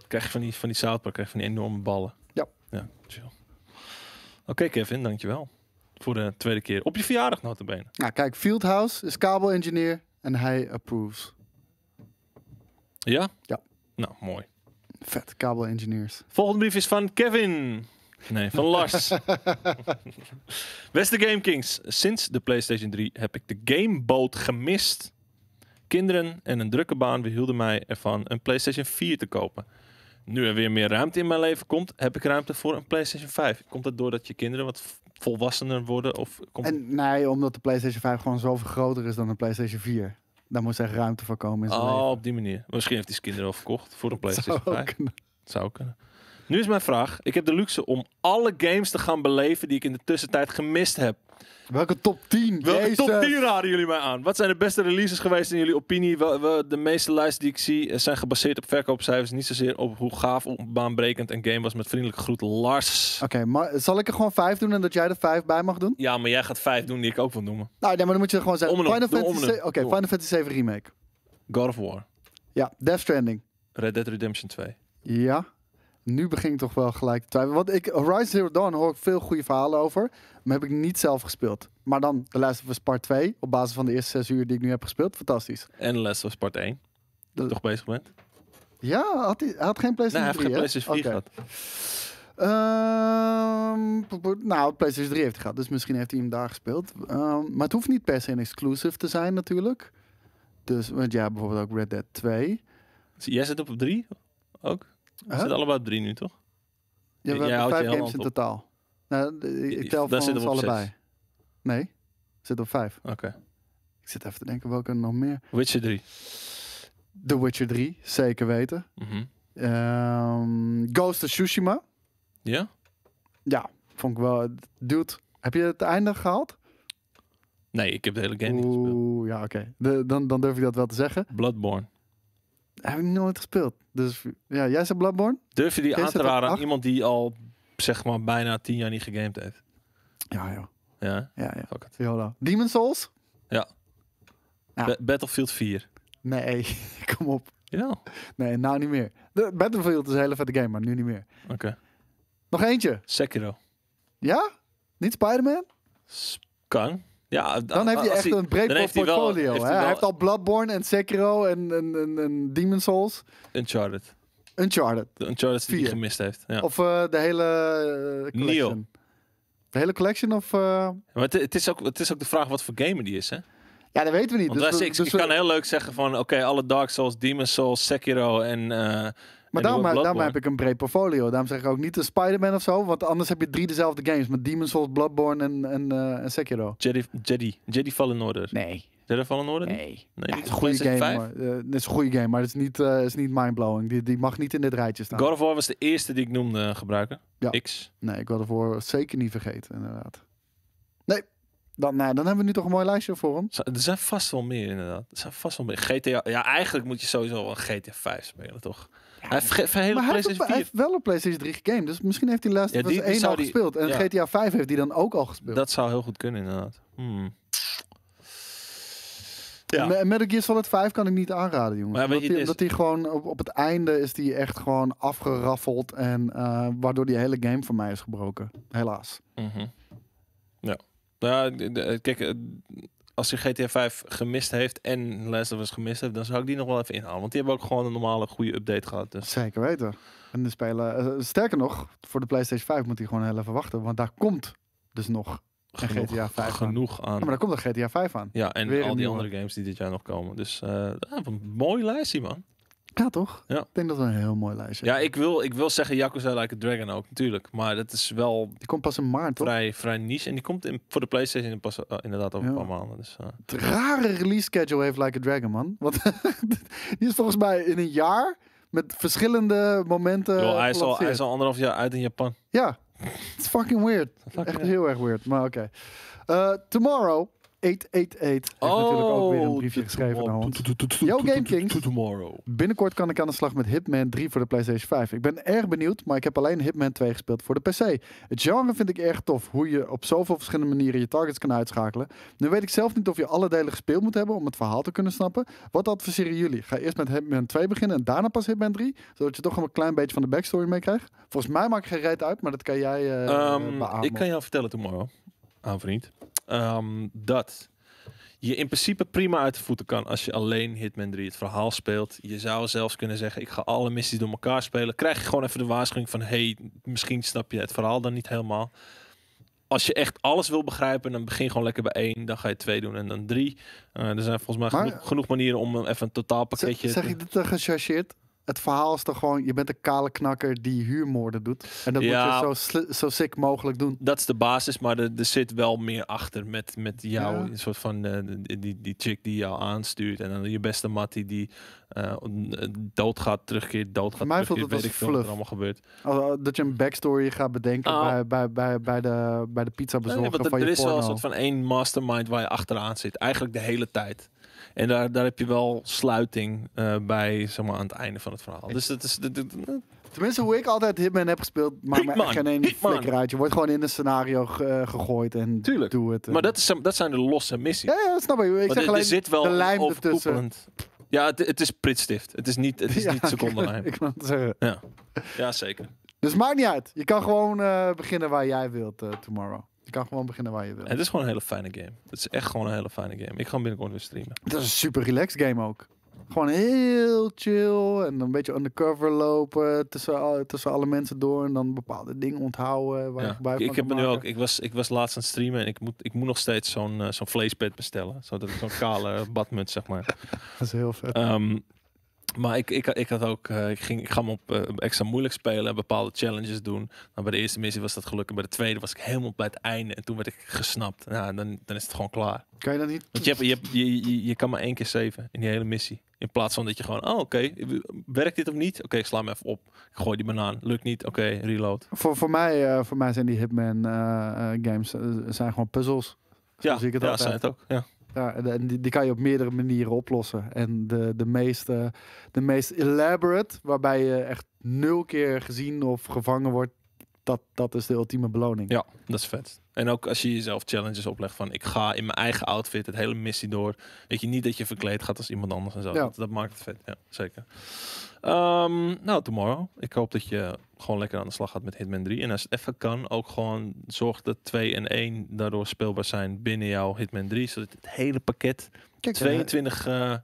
Krijg je van die, van die krijg je van die enorme ballen. Ja. Ja, chill. Oké, Kevin, dankjewel. Voor de tweede keer. Op je verjaardag notabene. Nou kijk, Fieldhouse is kabel-engineer en hij approves. Ja? Ja. Nou, mooi. Vet, kabelengineers. Volgende brief is van Kevin. Nee, van *laughs* Lars. Beste Game Kings, sinds de PlayStation 3 heb ik de gameboot gemist. Kinderen en een drukke baan weerhielden mij ervan een PlayStation 4 te kopen nu er weer meer ruimte in mijn leven komt, heb ik ruimte voor een PlayStation 5. Komt dat doordat je kinderen wat volwassener worden? Of komt... en, nee, omdat de PlayStation 5 gewoon zoveel groter is dan een PlayStation 4. Daar moet echt ruimte voor komen. In oh, leven. op die manier. Misschien heeft hij zijn kinderen al verkocht voor een PlayStation *laughs* 5. Kunnen. Dat zou kunnen. Nu is mijn vraag. Ik heb de luxe om alle games te gaan beleven die ik in de tussentijd gemist heb. Welke top 10? Welke top 10 raden jullie mij aan? Wat zijn de beste releases geweest in jullie opinie? de meeste lijsten die ik zie eh, zijn gebaseerd op verkoopcijfers. Niet zozeer op hoe gaaf, of baanbrekend een game was. Met vriendelijke groet, Lars. Oké, maar zal ik er gewoon vijf doen en dat jij er vijf bij mag doen? Ja, maar jij gaat vijf doen die ik ook wil noemen. Nou, nee, maar dan moet je er gewoon zeggen. Final, Fantasy, Oké, Final Fantasy 7 Remake. God of War. Ja, Death Stranding. Red Dead Redemption 2. Ja nu begin ik toch wel gelijk te twijfelen. Want ik, Horizon Zero Dawn hoor ik veel goede verhalen over. Maar heb ik niet zelf gespeeld. Maar dan de Last was Part 2. Op basis van de eerste zes uur die ik nu heb gespeeld. Fantastisch. En The Last of Part 1. Dat je toch bezig bent? Ja, had hij, had geen PlayStation 3. Nee, hij heeft 3, geen PlayStation 4 gehad. Ehm, nou, PlayStation 3 heeft hij gehad, dus misschien heeft hij hem daar gespeeld. Ehm, maar het hoeft niet per se een exclusive te zijn, natuurlijk. Dus, want ja, bijvoorbeeld ook Red Dead 2. Jij zit op 3 ook? Het zitten allebei op drie nu, toch? Ja, we vijf games in totaal. Nou, ik tel van ons allebei. Zes. Nee, zit op vijf. Oké. Ik zit even te denken, welke nog meer? Witcher 3. The Witcher 3, zeker weten. Mhm. Ehm, Ghost of Tsushima. Ja? Ja, vond ik wel. Dude, heb je het einde gehaald? Nee, ik heb de hele game Oeh, niet gespeeld. ja, oké. Dan, dan durf ik dat wel te zeggen. Bloodborne heb ik nooit gespeeld. Dus ja, jij zei Bloodborne? Durf je die aan te raden aan iemand die al zeg maar bijna tien jaar niet gegamed heeft? Ja, joh. Ja? Ja, ja. Fuck it. Demon Souls? Ja. ja. Battlefield 4? Nee, *laughs* kom op. Ja. Nee, nou niet meer. De Battlefield is een hele vette game, maar nu niet meer. Oké. Nog eentje. Sekiro. Ja? Niet Spider-Man? Kan. Ja, dan, heb je echt een breed portfolio. Heeft hij, heeft al Bloodborne en Sekiro en, en, en, en Demon Souls. Uncharted. Uncharted. De Uncharted die hij gemist heeft. Ja. Of eh, de hele eh, collection. De hele collection of... Eh, maar het, het, is ook, het is ook de vraag wat voor gamer die is, hè? Ja, dat weten we niet. dus, ik, dus kan heel leuk zeggen van... Oké, alle Dark Souls, Demon Souls, Sekiro en... Maar eh, daarom, heb ik een breed portfolio. Daarom zeg ik ook niet de Spider-Man of zo. Want anders heb je drie dezelfde games. Met Demon's Souls, Bloodborne en, en, uh, en Sekiro. Jedi, Jedi, Jedi Fallen Order. Nee. Jedi Fallen Order? Nee. nee het is een goede game. Maar, eh, het is een goede game, maar het is niet, uh, is niet mindblowing. Die, die mag niet in dit rijtje staan. God of War was de eerste die ik noemde gebruiken. Ja. X. Nee, God of War zeker niet vergeten, inderdaad. Nee. Dan, nou, dan hebben we nu toch een mooi lijstje voor hem. Er zijn vast wel meer, inderdaad. Er zijn vast wel meer. GTA, ja, eigenlijk moet je sowieso wel GTA 5 spelen, toch? hij heeft maar Hij heeft wel een PlayStation 3 game. Dus misschien heeft hij laatst ja, die, één al gespeeld. En GTA 5 heeft hij dan ook al gespeeld. Dat zou heel goed kunnen, inderdaad. Hmm. Ja. Eh, Metal Gear Solid 5 kan ik niet aanraden, jongens. Maar omdat, die, die gewoon op, op, het einde is die echt gewoon afgeraffeld. En eh, waardoor die hele game voor mij is gebroken. Helaas. Mhm. Ja. Ja, kijk, eh, als je GTA 5 gemist heeft en Last of Us gemist heeft, dan zou ik die nog wel even inhalen. Want die hebben ook gewoon een normale goede update gehad. Dus. Zeker weten. En de spelen, eh, eh, sterker nog, voor de PlayStation 5 moet hij gewoon heel even wachten. Want daar komt dus nog genoeg, een GTA 5 genoeg aan. Ja, maar daar komt nog GTA 5 aan. Ja, en Weer al die andere games die dit jaar nog komen. Dus uh, een mooie lijstje, man. Ja, toch? Ja. Ik denk dat we een heel mooi lijstje Ja, ik wil, ik wil zeggen Yakuza Like a Dragon ook, natuurlijk. Maar dat is wel... Die komt pas in maart, toch? Vrij, vrij niche. En die komt in, voor de Playstation pas eh, inderdaad over een paar maanden. Dus, eh. Het rare release schedule heeft Like a Dragon, man. Want *laughs* die is volgens mij in een jaar met verschillende momenten Yo, hij, is al, hij is al anderhalf jaar uit in Japan. Ja, het is fucking weird. Echt heel erg weird, maar oké. Eh, tomorrow 888 heeft oh, natuurlijk ook weer een oh, briefje geschreven naar ons. Yo Game Kings, tomorrow. binnenkort kan ik aan de slag met Hitman 3 voor de PlayStation 5. Ik ben erg benieuwd, maar ik heb alleen Hitman 2 gespeeld voor de PC. Het genre vind ik erg tof, hoe je op zoveel verschillende manieren je targets kan uitschakelen. Nu weet ik zelf niet of je alle delen gespeeld moet hebben om het verhaal te kunnen snappen. Wat adviseren jullie? Ga eerst met Hitman 2 beginnen en daarna pas Hitman 3? Zodat je toch een klein beetje van de backstory mee krijgt? Volgens mij maakt geen reet uit, maar dat kan jij uh, Ik kan jou vertellen tomorrow, aan vriend. Ehm, dat je in principe prima uit de voeten kan als je alleen Hitman 3 het verhaal speelt. Je zou zelfs kunnen zeggen, ik ga alle missies door elkaar spelen. Krijg je gewoon even de waarschuwing van, hey, misschien snap je het verhaal dan niet helemaal. Als je echt alles wil begrijpen, dan begin gewoon lekker bij één. Dan ga je twee doen en dan drie. Eh, er zijn volgens mij genoeg, manieren om even een totaalpakketje. Zeg, je dit er gechargeerd? het verhaal is toch gewoon: je bent een kale knakker die huurmoorden doet. En dat moet je zo, zo sick mogelijk doen. Dat is de basis, maar er, zit wel meer achter met, met jou. Een soort van eh, die, die chick die jou aanstuurt. En dan je beste mattie die uh, doodgaat, terugkeert, doodgaat. Mij voelt het dat ik vlug. allemaal gebeurt. dat je een backstory gaat bedenken ah. bij, bij, bij, de, bij de pizza bezorger nee, nee, van er, Er is wel een soort van één mastermind waar je achteraan zit. Eigenlijk de hele tijd. En daar, daar heb je wel sluiting eh, bij, zeg maar, aan het einde van het verhaal. Dus dat is... Tenminste, hoe ik altijd Hitman heb gespeeld, maakt me echt geen ene flikker uit. Je wordt gewoon in een scenario eh, gegooid en doe het. Eh. Maar dat, is, dat zijn de losse missies. Ja, ja snap ik. Ik zeg alleen, er zit wel de lijm ertussen. Ja, het, het, is pritstift. Het is niet, het is *laughs* niet secondenlijm. Ik kan het Ja. ja, zeker. Dus maakt niet uit. Je kan gewoon beginnen waar jij wilt, tomorrow. Je kan gewoon beginnen waar je wil. het is gewoon een hele fijne game. Het is echt gewoon een hele fijne game. Ik ga hem binnenkort weer streamen. Dat is een super relaxed game ook. Gewoon heel chill en een beetje undercover lopen tussen, tussen alle mensen door en dan bepaalde dingen onthouden. Waar ja. bij ik, ik heb nu ook, ik was, ik was laatst aan het streamen en ik moet, ik moet nog steeds zo'n uh, eh, fleece vleespet bestellen. Zo'n *laughs* kale badmuts, zeg maar. dat is heel vet. Ehm, maar ik, ik, ik had ook, eh, ik, ging, ik ga me op eh, extra moeilijk spelen, bepaalde challenges doen. Maar bij de eerste missie was dat gelukkig. Bij de tweede was ik helemaal bij het einde en toen werd ik gesnapt. Nou, dan, dan is het gewoon klaar. Kan je dat niet? Want je, je, je, je, je, kan maar één keer zeven in die hele missie. In plaats van dat je gewoon, oh oké, werkt dit of niet? Oké, ik sla hem even op. Ik gooi die banaan. Lukt niet. Oké, reload. Voor, voor, mij, eh, voor mij zijn die Hitman games zijn gewoon puzzels. Ja, zie ik het ja, zijn het ook. Ja. Ja, en die, die, kan je op meerdere manieren oplossen. En de, de, meest, de meest elaborate, waarbij je echt nul keer gezien of gevangen wordt, dat, dat is de ultieme beloning. Ja, dat is vet. En ook als je jezelf challenges oplegt van ik ga in mijn eigen outfit het hele missie door. Weet je niet dat je verkleed gaat als iemand anders en zo. Dat, dat maakt het vet, ja, zeker. Ehm, nou, tomorrow. Ik hoop dat je gewoon lekker aan de slag gaat met Hitman 3. En als het even kan, ook gewoon zorg dat 2 en 1 daardoor speelbaar zijn binnen jouw Hitman 3. Zodat het hele pakket Kijk, 22... Eh, eh,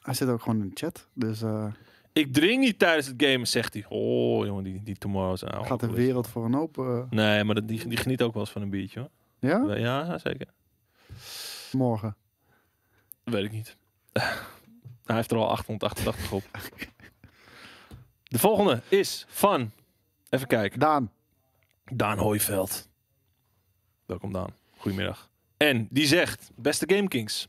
hij zit ook gewoon in de chat, dus... Eh, ik dring niet tijdens het gamen, zegt hij. Oh, jongen, die, die tomorrow's aan. Gaat de wereld voor een open... Nee, maar die, die geniet ook wel eens van een biertje, hoor. Ja? Ja, zeker. Morgen? weet ik niet. *laughs* hij heeft er al 888 op. *laughs* De volgende is van. Even kijken. Daan. Daan Hooiveld. Welkom Daan. Goedemiddag. En die zegt: Beste GameKings.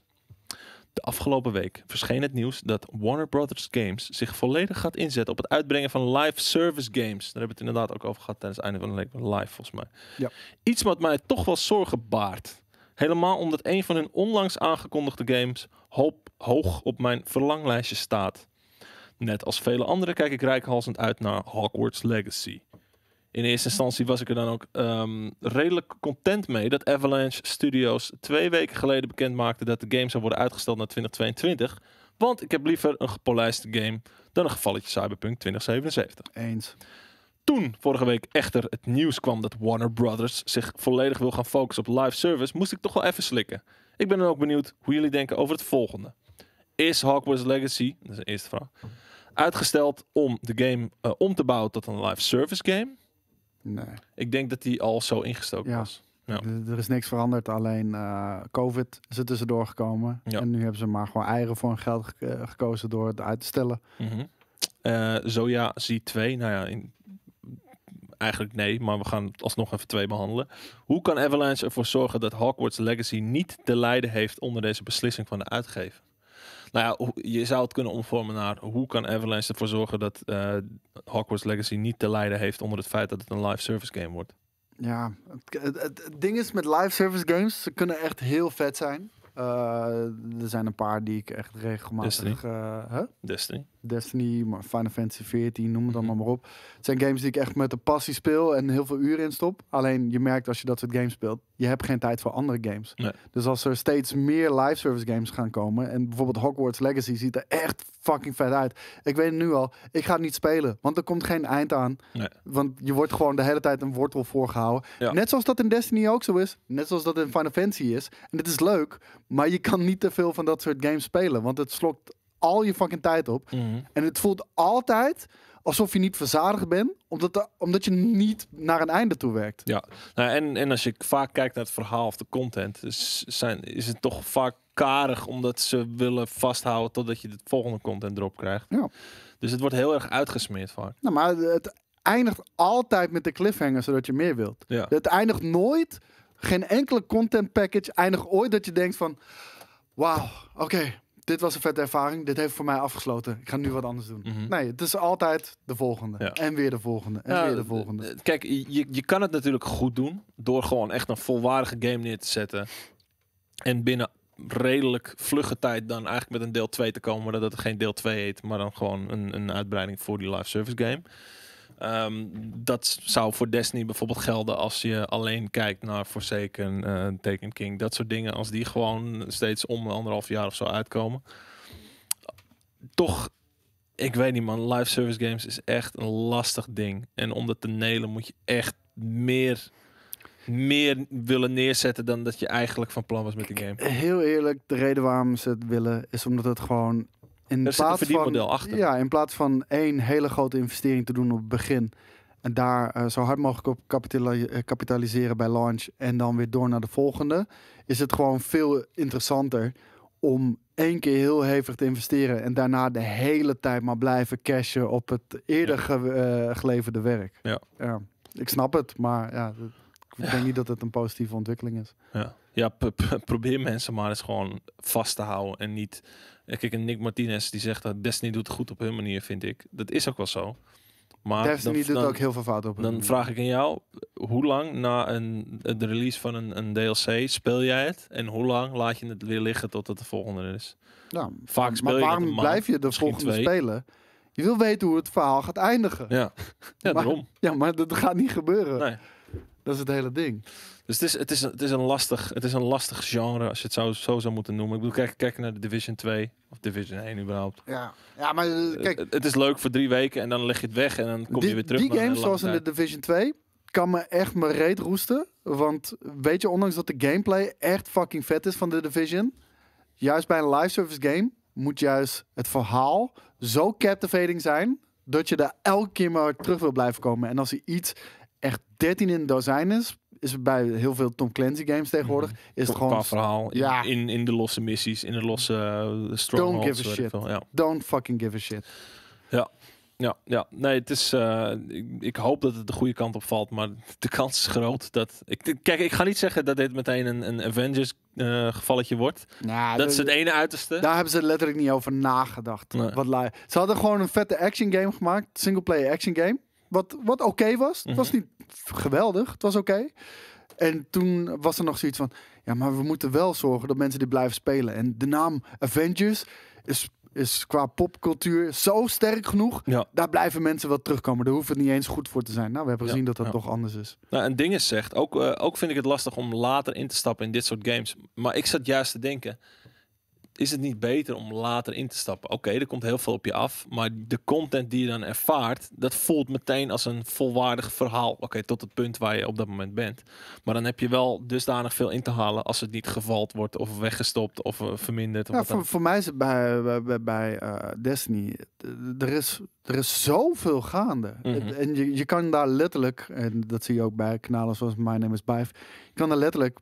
De afgelopen week verscheen het nieuws dat Warner Brothers Games zich volledig gaat inzetten op het uitbrengen van live service games. Daar hebben we het inderdaad ook over gehad tijdens het einde van de week live, volgens mij. Ja. Iets wat mij toch wel zorgen baart. Helemaal omdat een van hun onlangs aangekondigde games hoog op mijn verlanglijstje staat. Net als vele anderen kijk ik reikhalzend uit naar Hogwarts Legacy. In eerste instantie was ik er dan ook ehm, redelijk content mee dat Avalanche Studios twee weken geleden bekend maakte dat de game zou worden uitgesteld naar 2022. Want ik heb liever een gepolijste game dan een gevalletje Cyberpunk 2077. Eens. Toen vorige week echter het nieuws kwam dat Warner Brothers zich volledig wil gaan focussen op live service, moest ik toch wel even slikken. Ik ben dan ook benieuwd hoe jullie denken over het volgende. Is Hogwarts Legacy, dat is de eerste vraag, Uitgesteld om de game eh, om te bouwen tot een live service game. Nee. Ik denk dat die al zo ingestoken was. Ja. Er is niks veranderd, alleen eh, COVID is er tussendoor gekomen. En nu hebben ze maar gewoon eieren voor hun geld eh, gekozen door het uit te stellen. Zo ja, uh, Zoja 2 nou ja, in, eigenlijk nee, maar we gaan alsnog even twee behandelen. Hoe kan Avalanche ervoor zorgen dat Hogwarts Legacy niet te lijden heeft onder deze beslissing van de uitgever? Nou ja, je zou het kunnen omvormen naar hoe kan Avalanche ervoor zorgen dat eh, Hogwarts Legacy niet te lijden heeft onder het feit dat het een live service game wordt. Ja, het, het, ding is met live service games, ze kunnen echt heel vet zijn. Eh, er zijn een paar die ik echt regelmatig. Destiny. Eh, Destiny. Destiny, Final Fantasy 14, noem het mhm. allemaal maar op. Het zijn games die ik echt met de passie speel en heel veel uren in stop. Alleen je merkt als je dat soort games speelt, je hebt geen tijd voor andere games. Dus als er steeds meer live service games gaan komen en bijvoorbeeld Hogwarts Legacy ziet er echt fucking vet uit. Ik weet het nu al, ik ga het niet spelen, want er komt geen eind aan. Want je wordt gewoon de hele tijd een wortel voorgehouden. Net zoals dat in Destiny ook zo is, net zoals dat in Final Fantasy is. En dit is leuk, maar je kan niet te veel van dat soort games spelen, want het slokt al je fucking tijd op. Mhm. En het voelt altijd alsof je niet verzadigd bent, omdat, de, omdat je niet naar een einde toe werkt. Ja, nou, en, en als je vaak kijkt naar het verhaal of de content, is, zijn, is het toch vaak karig omdat ze willen vasthouden totdat je de volgende content erop krijgt. Ja. Dus het wordt heel erg uitgesmeerd vaak. Nou, maar het eindigt altijd met de cliffhanger, zodat je meer wilt. Ja. Het eindigt nooit, geen enkele content package eindigt ooit dat je denkt van... Wauw, oké, dit was een vette ervaring. Dit heeft voor mij afgesloten. Ik ga nu wat anders doen. Mhm. Nee, het is altijd de volgende. En weer de volgende. En weer de volgende. Eh, kijk, je, je kan het natuurlijk goed doen. Door gewoon echt een volwaardige game neer te zetten. En binnen redelijk vlugge tijd dan eigenlijk met een deel 2 te komen. dat het geen deel 2 heet. Maar dan gewoon een, een uitbreiding voor die live service game. Ehm, dat zou voor Destiny bijvoorbeeld gelden als je alleen kijkt naar Forsaken, uh, Taken King. Dat soort dingen, als die gewoon steeds om anderhalf jaar of zo uitkomen. Toch, ik weet niet man, live service games is echt een lastig ding. En om dat te nelen moet je echt meer meer willen neerzetten dan dat je eigenlijk van plan was met de game. Heel eerlijk, de reden waarom ze het willen is omdat het gewoon in er plaats van, achter. Ja, in plaats van één hele grote investering te doen op het begin. En daar eh, zo hard mogelijk op eh, kapitaliseren bij launch. En dan weer door naar de volgende. Is het gewoon veel interessanter om één keer heel hevig te investeren. En daarna de hele tijd maar blijven cashen op het eerder eh, geleverde werk. Ja. ja. Ik snap het, maar ja ik denk niet dat het een positieve ontwikkeling is. Ja, ja *laughs* probeer mensen maar eens gewoon vast te houden en niet... Kijk, een Nick Martinez die zegt dat Destiny doet het goed op hun manier, vind ik. Dat is ook wel zo. Maar Destiny doet ook heel veel fout op. Dan vraag ik aan jou, hoe lang na een, de release van een, een DLC speel jij het? En hoe lang laat je het weer liggen totdat de volgende is? Nou, Vaak speel maar waarom blijf je de volgende spelen? Je wil weten hoe het verhaal gaat eindigen. Ja, ja maar, daarom. Ja, maar dat gaat niet gebeuren. Nee. Dat is het hele ding. Dus het is, het is, het is, een, lastig, het is een lastig genre, als je het zo, zo zou moeten noemen. Ik bedoel, kijk, kijk naar de Division 2, of Division 1 überhaupt. Ja, ja maar eh, kijk... Het, is leuk voor drie weken en dan leg je het weg en dan kom je weer terug. Die games zoals in de Division 2 kan me echt mijn reet roesten. Want weet je, ondanks dat de gameplay echt fucking vet is van de Division... Juist bij een live service game moet juist het verhaal zo captivating zijn... dat je daar elke keer maar terug wil blijven komen. En als hij iets echt 13 in dozijn is, is bij heel veel Tom Clancy games tegenwoordig. Mm, is het gewoon. verhaal. Ja. In, in de losse missies, in de losse uh, Don't give a shit. Veel, ja. Don't fucking give a shit. Ja. Ja, ja, nee, het is. Eh, ik, ik, hoop dat het de goede kant op valt, maar de kans is groot dat. Ik, kijk, ik ga niet zeggen dat dit meteen een, een Avengers eh, gevalletje wordt. Nah, dat is het ene uiterste. Daar hebben ze letterlijk niet over nagedacht. Nee. Wat ze hadden gewoon een vette action game gemaakt, single player action game. Wat, wat oké was. Het was mhm. niet geweldig. Het was oké. En toen was er nog zoiets van... Ja, maar we moeten wel zorgen dat mensen dit blijven spelen. En de naam Avengers is, is qua popcultuur zo sterk genoeg. Ja. Daar blijven mensen wel terugkomen. Daar hoeft het niet eens goed voor te zijn. Nou, we hebben gezien dat dat toch anders is. Nou, en is zegt... Ook, eh, ook vind ik het lastig om later in te stappen in dit soort games. Maar ik zat juist te denken is het niet beter om later in te stappen? Oké, er komt heel veel op je af, maar de content die je dan ervaart, dat voelt meteen als een volwaardig verhaal. Oké, tot het punt waar je op dat moment bent. Maar dan heb je wel dusdanig veel in te halen als het niet gevald wordt of weggestopt of eh, verminderd. Of voor, voor, mij is het bij, bij, bij eh, Destiny, er is, er is zoveel gaande. Mhm. En je, je kan daar letterlijk, en dat zie je ook bij kanalen zoals My Name is Bive, je kan daar letterlijk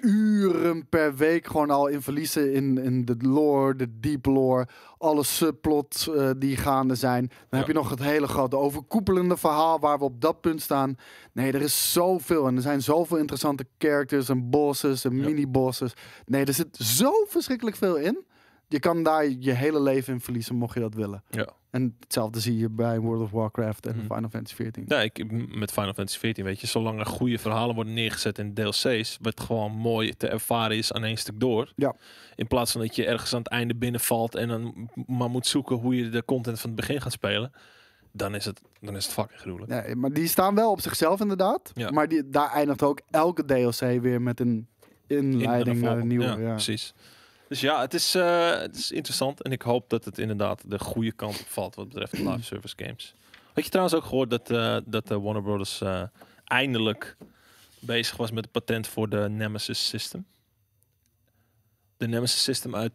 uren per week gewoon al in verliezen in, in de lore, de deep lore, alle subplots eh, die gaande zijn. Dan heb je nog het hele grote overkoepelende verhaal waar we op dat punt staan. Nee, er is zoveel en er zijn zoveel interessante characters en bosses en ja. mini-bosses. Nee, er zit zo verschrikkelijk veel in je kan daar je hele leven in verliezen, mocht je dat willen. Ja. En hetzelfde zie je bij World of Warcraft en mhm. Final Fantasy XIV. Ja, ik, met Final Fantasy XIV, weet je, zolang er goede verhalen worden neergezet in DLC's, wat gewoon mooi te ervaren is aan één stuk door. Ja. In plaats van dat je ergens aan het einde binnenvalt en dan maar moet zoeken hoe je de content van het begin gaat spelen. Dan is, het, dan is het fucking gruwelijk. Nee, maar die staan wel op zichzelf inderdaad. Ja. Maar die, daar eindigt ook elke DLC weer met een inleiding naar een nieuwe. Ja, ja. precies. Dus ja, het is, eh, het is interessant. En ik hoop dat het inderdaad de goede kant op valt wat betreft de hmm. live service games. Had je trouwens ook gehoord dat, uh, dat de eh, Warner Brothers eindelijk bezig was met het patent voor de Nemesis System? De Nemesis System uit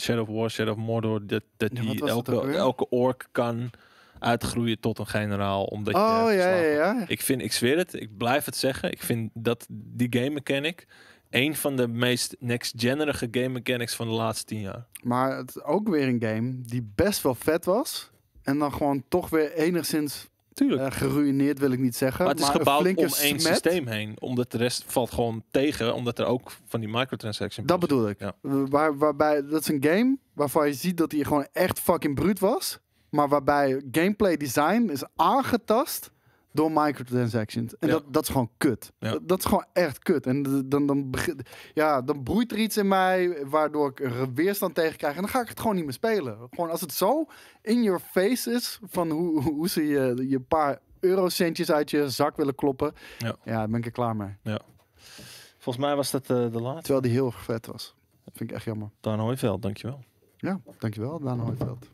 Shadow of War, Shadow of Mordor. Dat, dat die elke, elke ork kan uitgroeien tot een generaal. Omdat oh, ja, ja, ja, Ik vind, ik zweer het, ik blijf het zeggen. Ik vind dat die game ik een van de meest next-generige game mechanics van de laatste tien jaar. Maar het is ook weer een game die best wel vet was. En dan gewoon toch weer enigszins Tuurlijk. Eh, geruineerd wil ik niet zeggen. Maar het is maar gebouwd om één systeem heen. Omdat de rest valt gewoon tegen. Omdat er ook van die microtransactions... Dat bedoel ik. Ja. Waar, waarbij, dat is een game waarvan je ziet dat hij gewoon echt fucking bruut was. Maar waarbij gameplay design is aangetast door microtransactions. En dat, dat is gewoon kut. Dat, is gewoon echt kut. En dan, dan, begint ja, dan broeit er iets in mij waardoor ik weerstand tegen krijg. En dan ga ik het gewoon niet meer spelen. Gewoon als het zo in your face is van hoe, hoe ze je, je paar eurocentjes uit je zak willen kloppen. Ja, ja ben ik er klaar mee. Ja. Volgens mij was dat eh, de laatste. Terwijl die heel vet was. Dat vind ik echt jammer. Daan Hooiveld, dankjewel. Ja, dankjewel Daan Hooiveld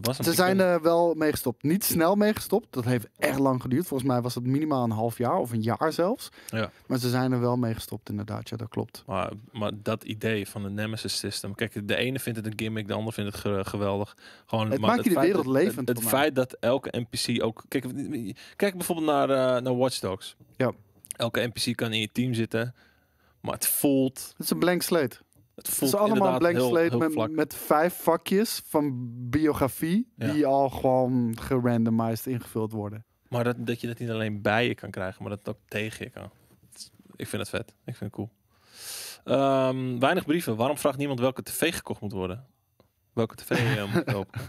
was Ze zijn er wel mee gestopt. Niet snel mee gestopt. Dat heeft echt lang geduurd. Volgens mij was dat minimaal een half jaar of een jaar zelfs. Ja. Maar ze zijn er wel mee gestopt, inderdaad. Ja, dat klopt. Maar, maar dat idee van de Nemesis System. Kijk, de ene vindt het een gimmick, de ander vindt het geweldig. Gewoon, het maar maakt je de wereld levend. Het, feit dat elke NPC ook. Kijk, kijk bijvoorbeeld naar, uh, naar Watch Ja. Elke NPC kan in je team zitten. Maar het voelt. Het is een blank slate. Het, voelt is allemaal een met, met, vijf vakjes van biografie die al gewoon gerandomized ingevuld worden. Maar dat, dat je dat niet alleen bij je kan krijgen, maar dat het ook tegen je kan. Ik vind het vet. Ik vind het cool. Ehm, weinig brieven. Waarom vraagt niemand welke tv gekocht moet worden? Welke tv eh, moet kopen? *laughs*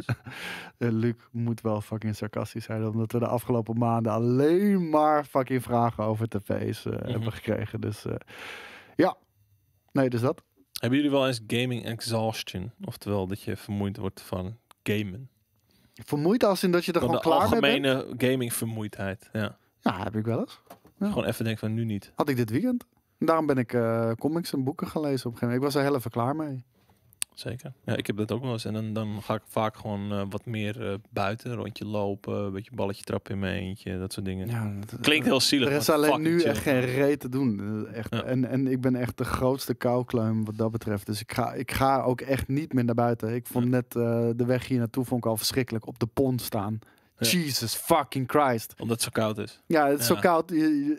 Eh, Luc moet wel fucking sarcastisch zijn, omdat we de afgelopen maanden alleen maar fucking vragen over tv's eh, mhm. hebben gekregen. Dus ja, nee, dus dat. Hebben jullie wel eens gaming exhaustion? Oftewel dat je vermoeid wordt van gamen. Vermoeid als in dat je er gewoon klaar mee bent? algemene gaming vermoeidheid, ja. Ja, heb ik wel eens. Gewoon even denken van nu niet. Had ik dit weekend. Daarom ben ik eh, comics en boeken gaan lezen op een gegeven moment. Ik was er heel even klaar mee zeker. Ja, ik heb dat ook wel eens. En dan, dan ga ik vaak gewoon eh, wat meer uh, buiten, rondje lopen, een beetje balletje trappen in mijn eentje, dat soort dingen. Ja, dat, Klinkt heel zielig. Er is alleen nu echt geen reet te doen. Echt. En, en ik ben echt de grootste koukluim wat dat betreft. Dus ik ga, ik ga ook echt niet meer naar buiten. Ik vond net eh, de weg hier naartoe vond ik al verschrikkelijk. Op de pond staan. Jesus fucking Christ. Omdat het zo koud is. Ja, het is zo koud.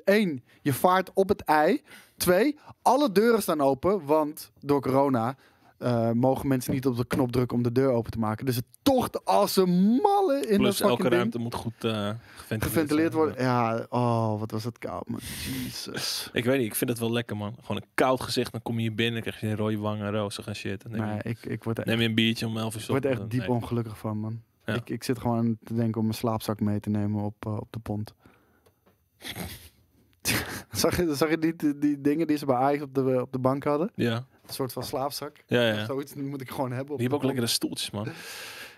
Eén, je vaart op het ei. Twee, alle deuren staan open, want door corona eh, mogen mensen niet op de knop drukken om de deur open te maken. Dus het tocht als een malle in Plus, dat elke ding. ruimte moet goed eh, geventileerd, geventileerd worden. Ja, oh, wat was het koud, man. Jezus. ik weet niet, ik vind het wel lekker, man. Gewoon een koud gezicht, dan kom je hier binnen, krijg je een rode wangen, en shit. En shit. nee, ik, ik word echt, neem je een biertje om elf uur Ik word echt diep ongelukkig van, man. Ik, ik zit gewoon te denken om mijn slaapzak mee te nemen op, eh, op de pont. *laughs* zag, je, je die, die dingen die ze bij Ajax op de, op de bank hadden? Ja. Een soort van slaapzak, Ja, ja. Zoiets moet ik gewoon hebben. Op je ook lekkere stoeltjes, man.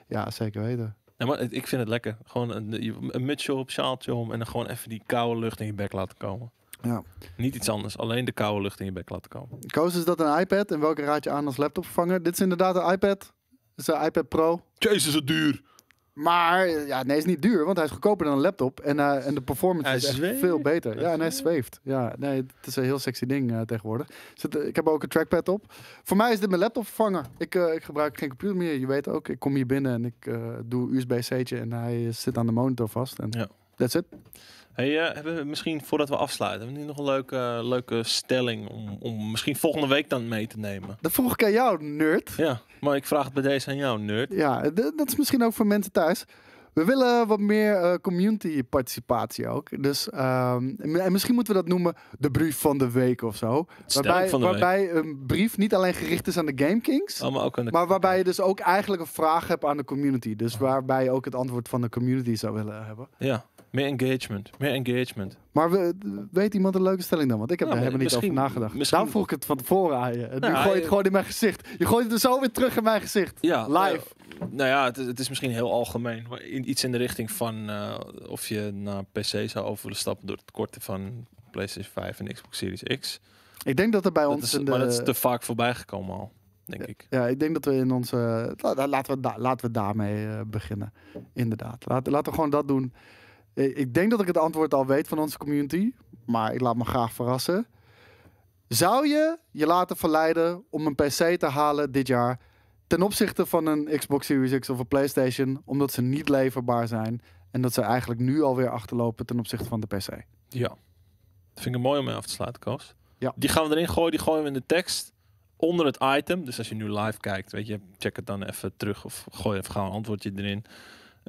ja, zeker weten. Ja, maar ik vind het lekker. Gewoon een, een mutsje op, sjaaltje om en dan gewoon even die koude lucht in je bek laten komen. Ja. Niet iets anders, alleen de koude lucht in je bek laten komen. Koos, is dat een iPad? En welke raad je aan als laptopvervanger? Dit is inderdaad een iPad. Het een iPad Pro. Jezus, het duur. Maar ja, nee, is niet duur, want hij is goedkoper dan een laptop. En, eh, en de performance is echt veel beter. Ja, en hij zweeft. Ja, nee, het is een heel sexy ding eh, tegenwoordig. Zit, eh, ik heb ook een trackpad op. Voor mij is dit mijn laptop vervangen. Ik, ik gebruik geen computer meer. Je weet ook, ik kom hier binnen en ik doe USB-C'tje en hij zit aan de monitor vast. En ja. That's it. Hey, eh, hebben misschien voordat we afsluiten, hebben we nog een leuke, leuke stelling om, om misschien volgende week dan mee te nemen? Dat vroeg ik aan jou, nerd. Ja, maar ik vraag het bij deze aan jou, nerd. Ja, dat is misschien ook voor mensen thuis. We willen wat meer uh, community participatie ook. Dus, ehm, en misschien moeten we dat noemen de brief van de week of zo. Waarbij, waarbij een brief niet alleen gericht is aan de Game Kings. Oh, maar, maar waarbij je dus ook eigenlijk een vraag hebt aan de community. Dus oh. waarbij je ook het antwoord van de community zou willen hebben. Ja, meer engagement, meer engagement. Maar we, weet iemand een leuke stelling dan? Want ik heb nou, daar helemaal niet over nagedacht. Misschien... Daarom vroeg ik het van tevoren aan je. Nou, nu gooi je het gewoon in mijn gezicht. Je gooit het er zo weer terug in mijn gezicht. Ja, Live. Eh, nou ja, het, is misschien heel algemeen. Maar iets in de richting van eh, of je naar PC zou over willen stappen door het korten van PlayStation 5 en Xbox Series X. Ik denk dat er bij ons... Is, in de... Maar dat is te vaak voorbij gekomen al denk ik. Ja, ik denk dat we in onze. Laten we, laten we daarmee eh, beginnen. Inderdaad. laten we gewoon dat doen. Eh, ik denk dat ik het antwoord al weet van onze community, maar ik laat me graag verrassen. Zou je je laten verleiden om een PC te halen dit jaar ten opzichte van een Xbox Series X of een PlayStation, omdat ze niet leverbaar zijn en dat ze eigenlijk nu alweer achterlopen ten opzichte van de PC? Ja, dat vind ik mooi om mee af te sluiten, Koos. Ja. Die gaan we erin gooien, die gooien we in de tekst onder het item. Dus als je nu live kijkt, weet je, check het dan even terug of gooi even gauw een antwoordje erin.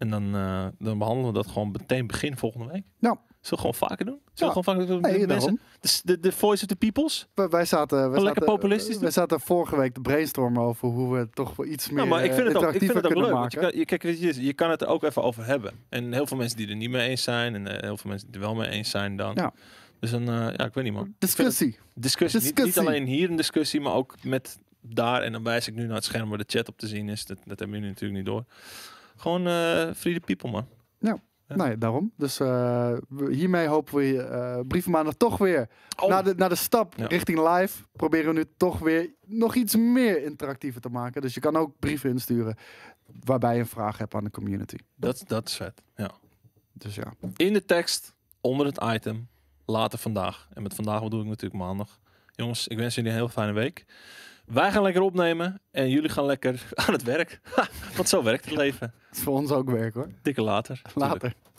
En dan, eh, dan behandelen we dat gewoon meteen begin volgende week. Nou. Zullen we gewoon vaker doen? Zullen ja. gewoon vaker nee, mensen, de, de, voice of the peoples? Wij, zaten... Wij oh, zaten populistisch. We zaten vorige week te brainstormen over hoe we toch wel iets meer ja, maar ik vind het eh, ook, ik vind ook leuk. je, kan, je, kijk, je, je kan het er ook even over hebben. En heel veel mensen die er niet mee eens zijn. En eh, heel veel mensen die er wel mee eens zijn dan. Ja. Dus dan, ja, ik weet niet man. Discussie. discussie. Niet, alleen hier een discussie, maar ook met daar. En dan wijs ik nu naar het scherm waar de chat op te zien is. Dat, dat hebben jullie natuurlijk niet door. Gewoon eh, Free the People, man. ja. nou daarom. Dus eh, hiermee hopen we uh, eh, Brievenmaandag toch weer. Oh. Na, de, de stap richting live proberen we nu toch weer nog iets meer interactiever te maken. Dus je kan ook brieven insturen waarbij je een vraag hebt aan de community. Dat, dat is vet, ja. Dus ja. In de tekst, onder het item, later vandaag. En met vandaag bedoel ik natuurlijk maandag. Jongens, ik wens jullie een heel fijne week. Wij gaan lekker opnemen en jullie gaan lekker *laughs* aan het werk. *laughs* Want zo werkt het leven. Het is voor ons ook werk hoor. Dikke later. Later.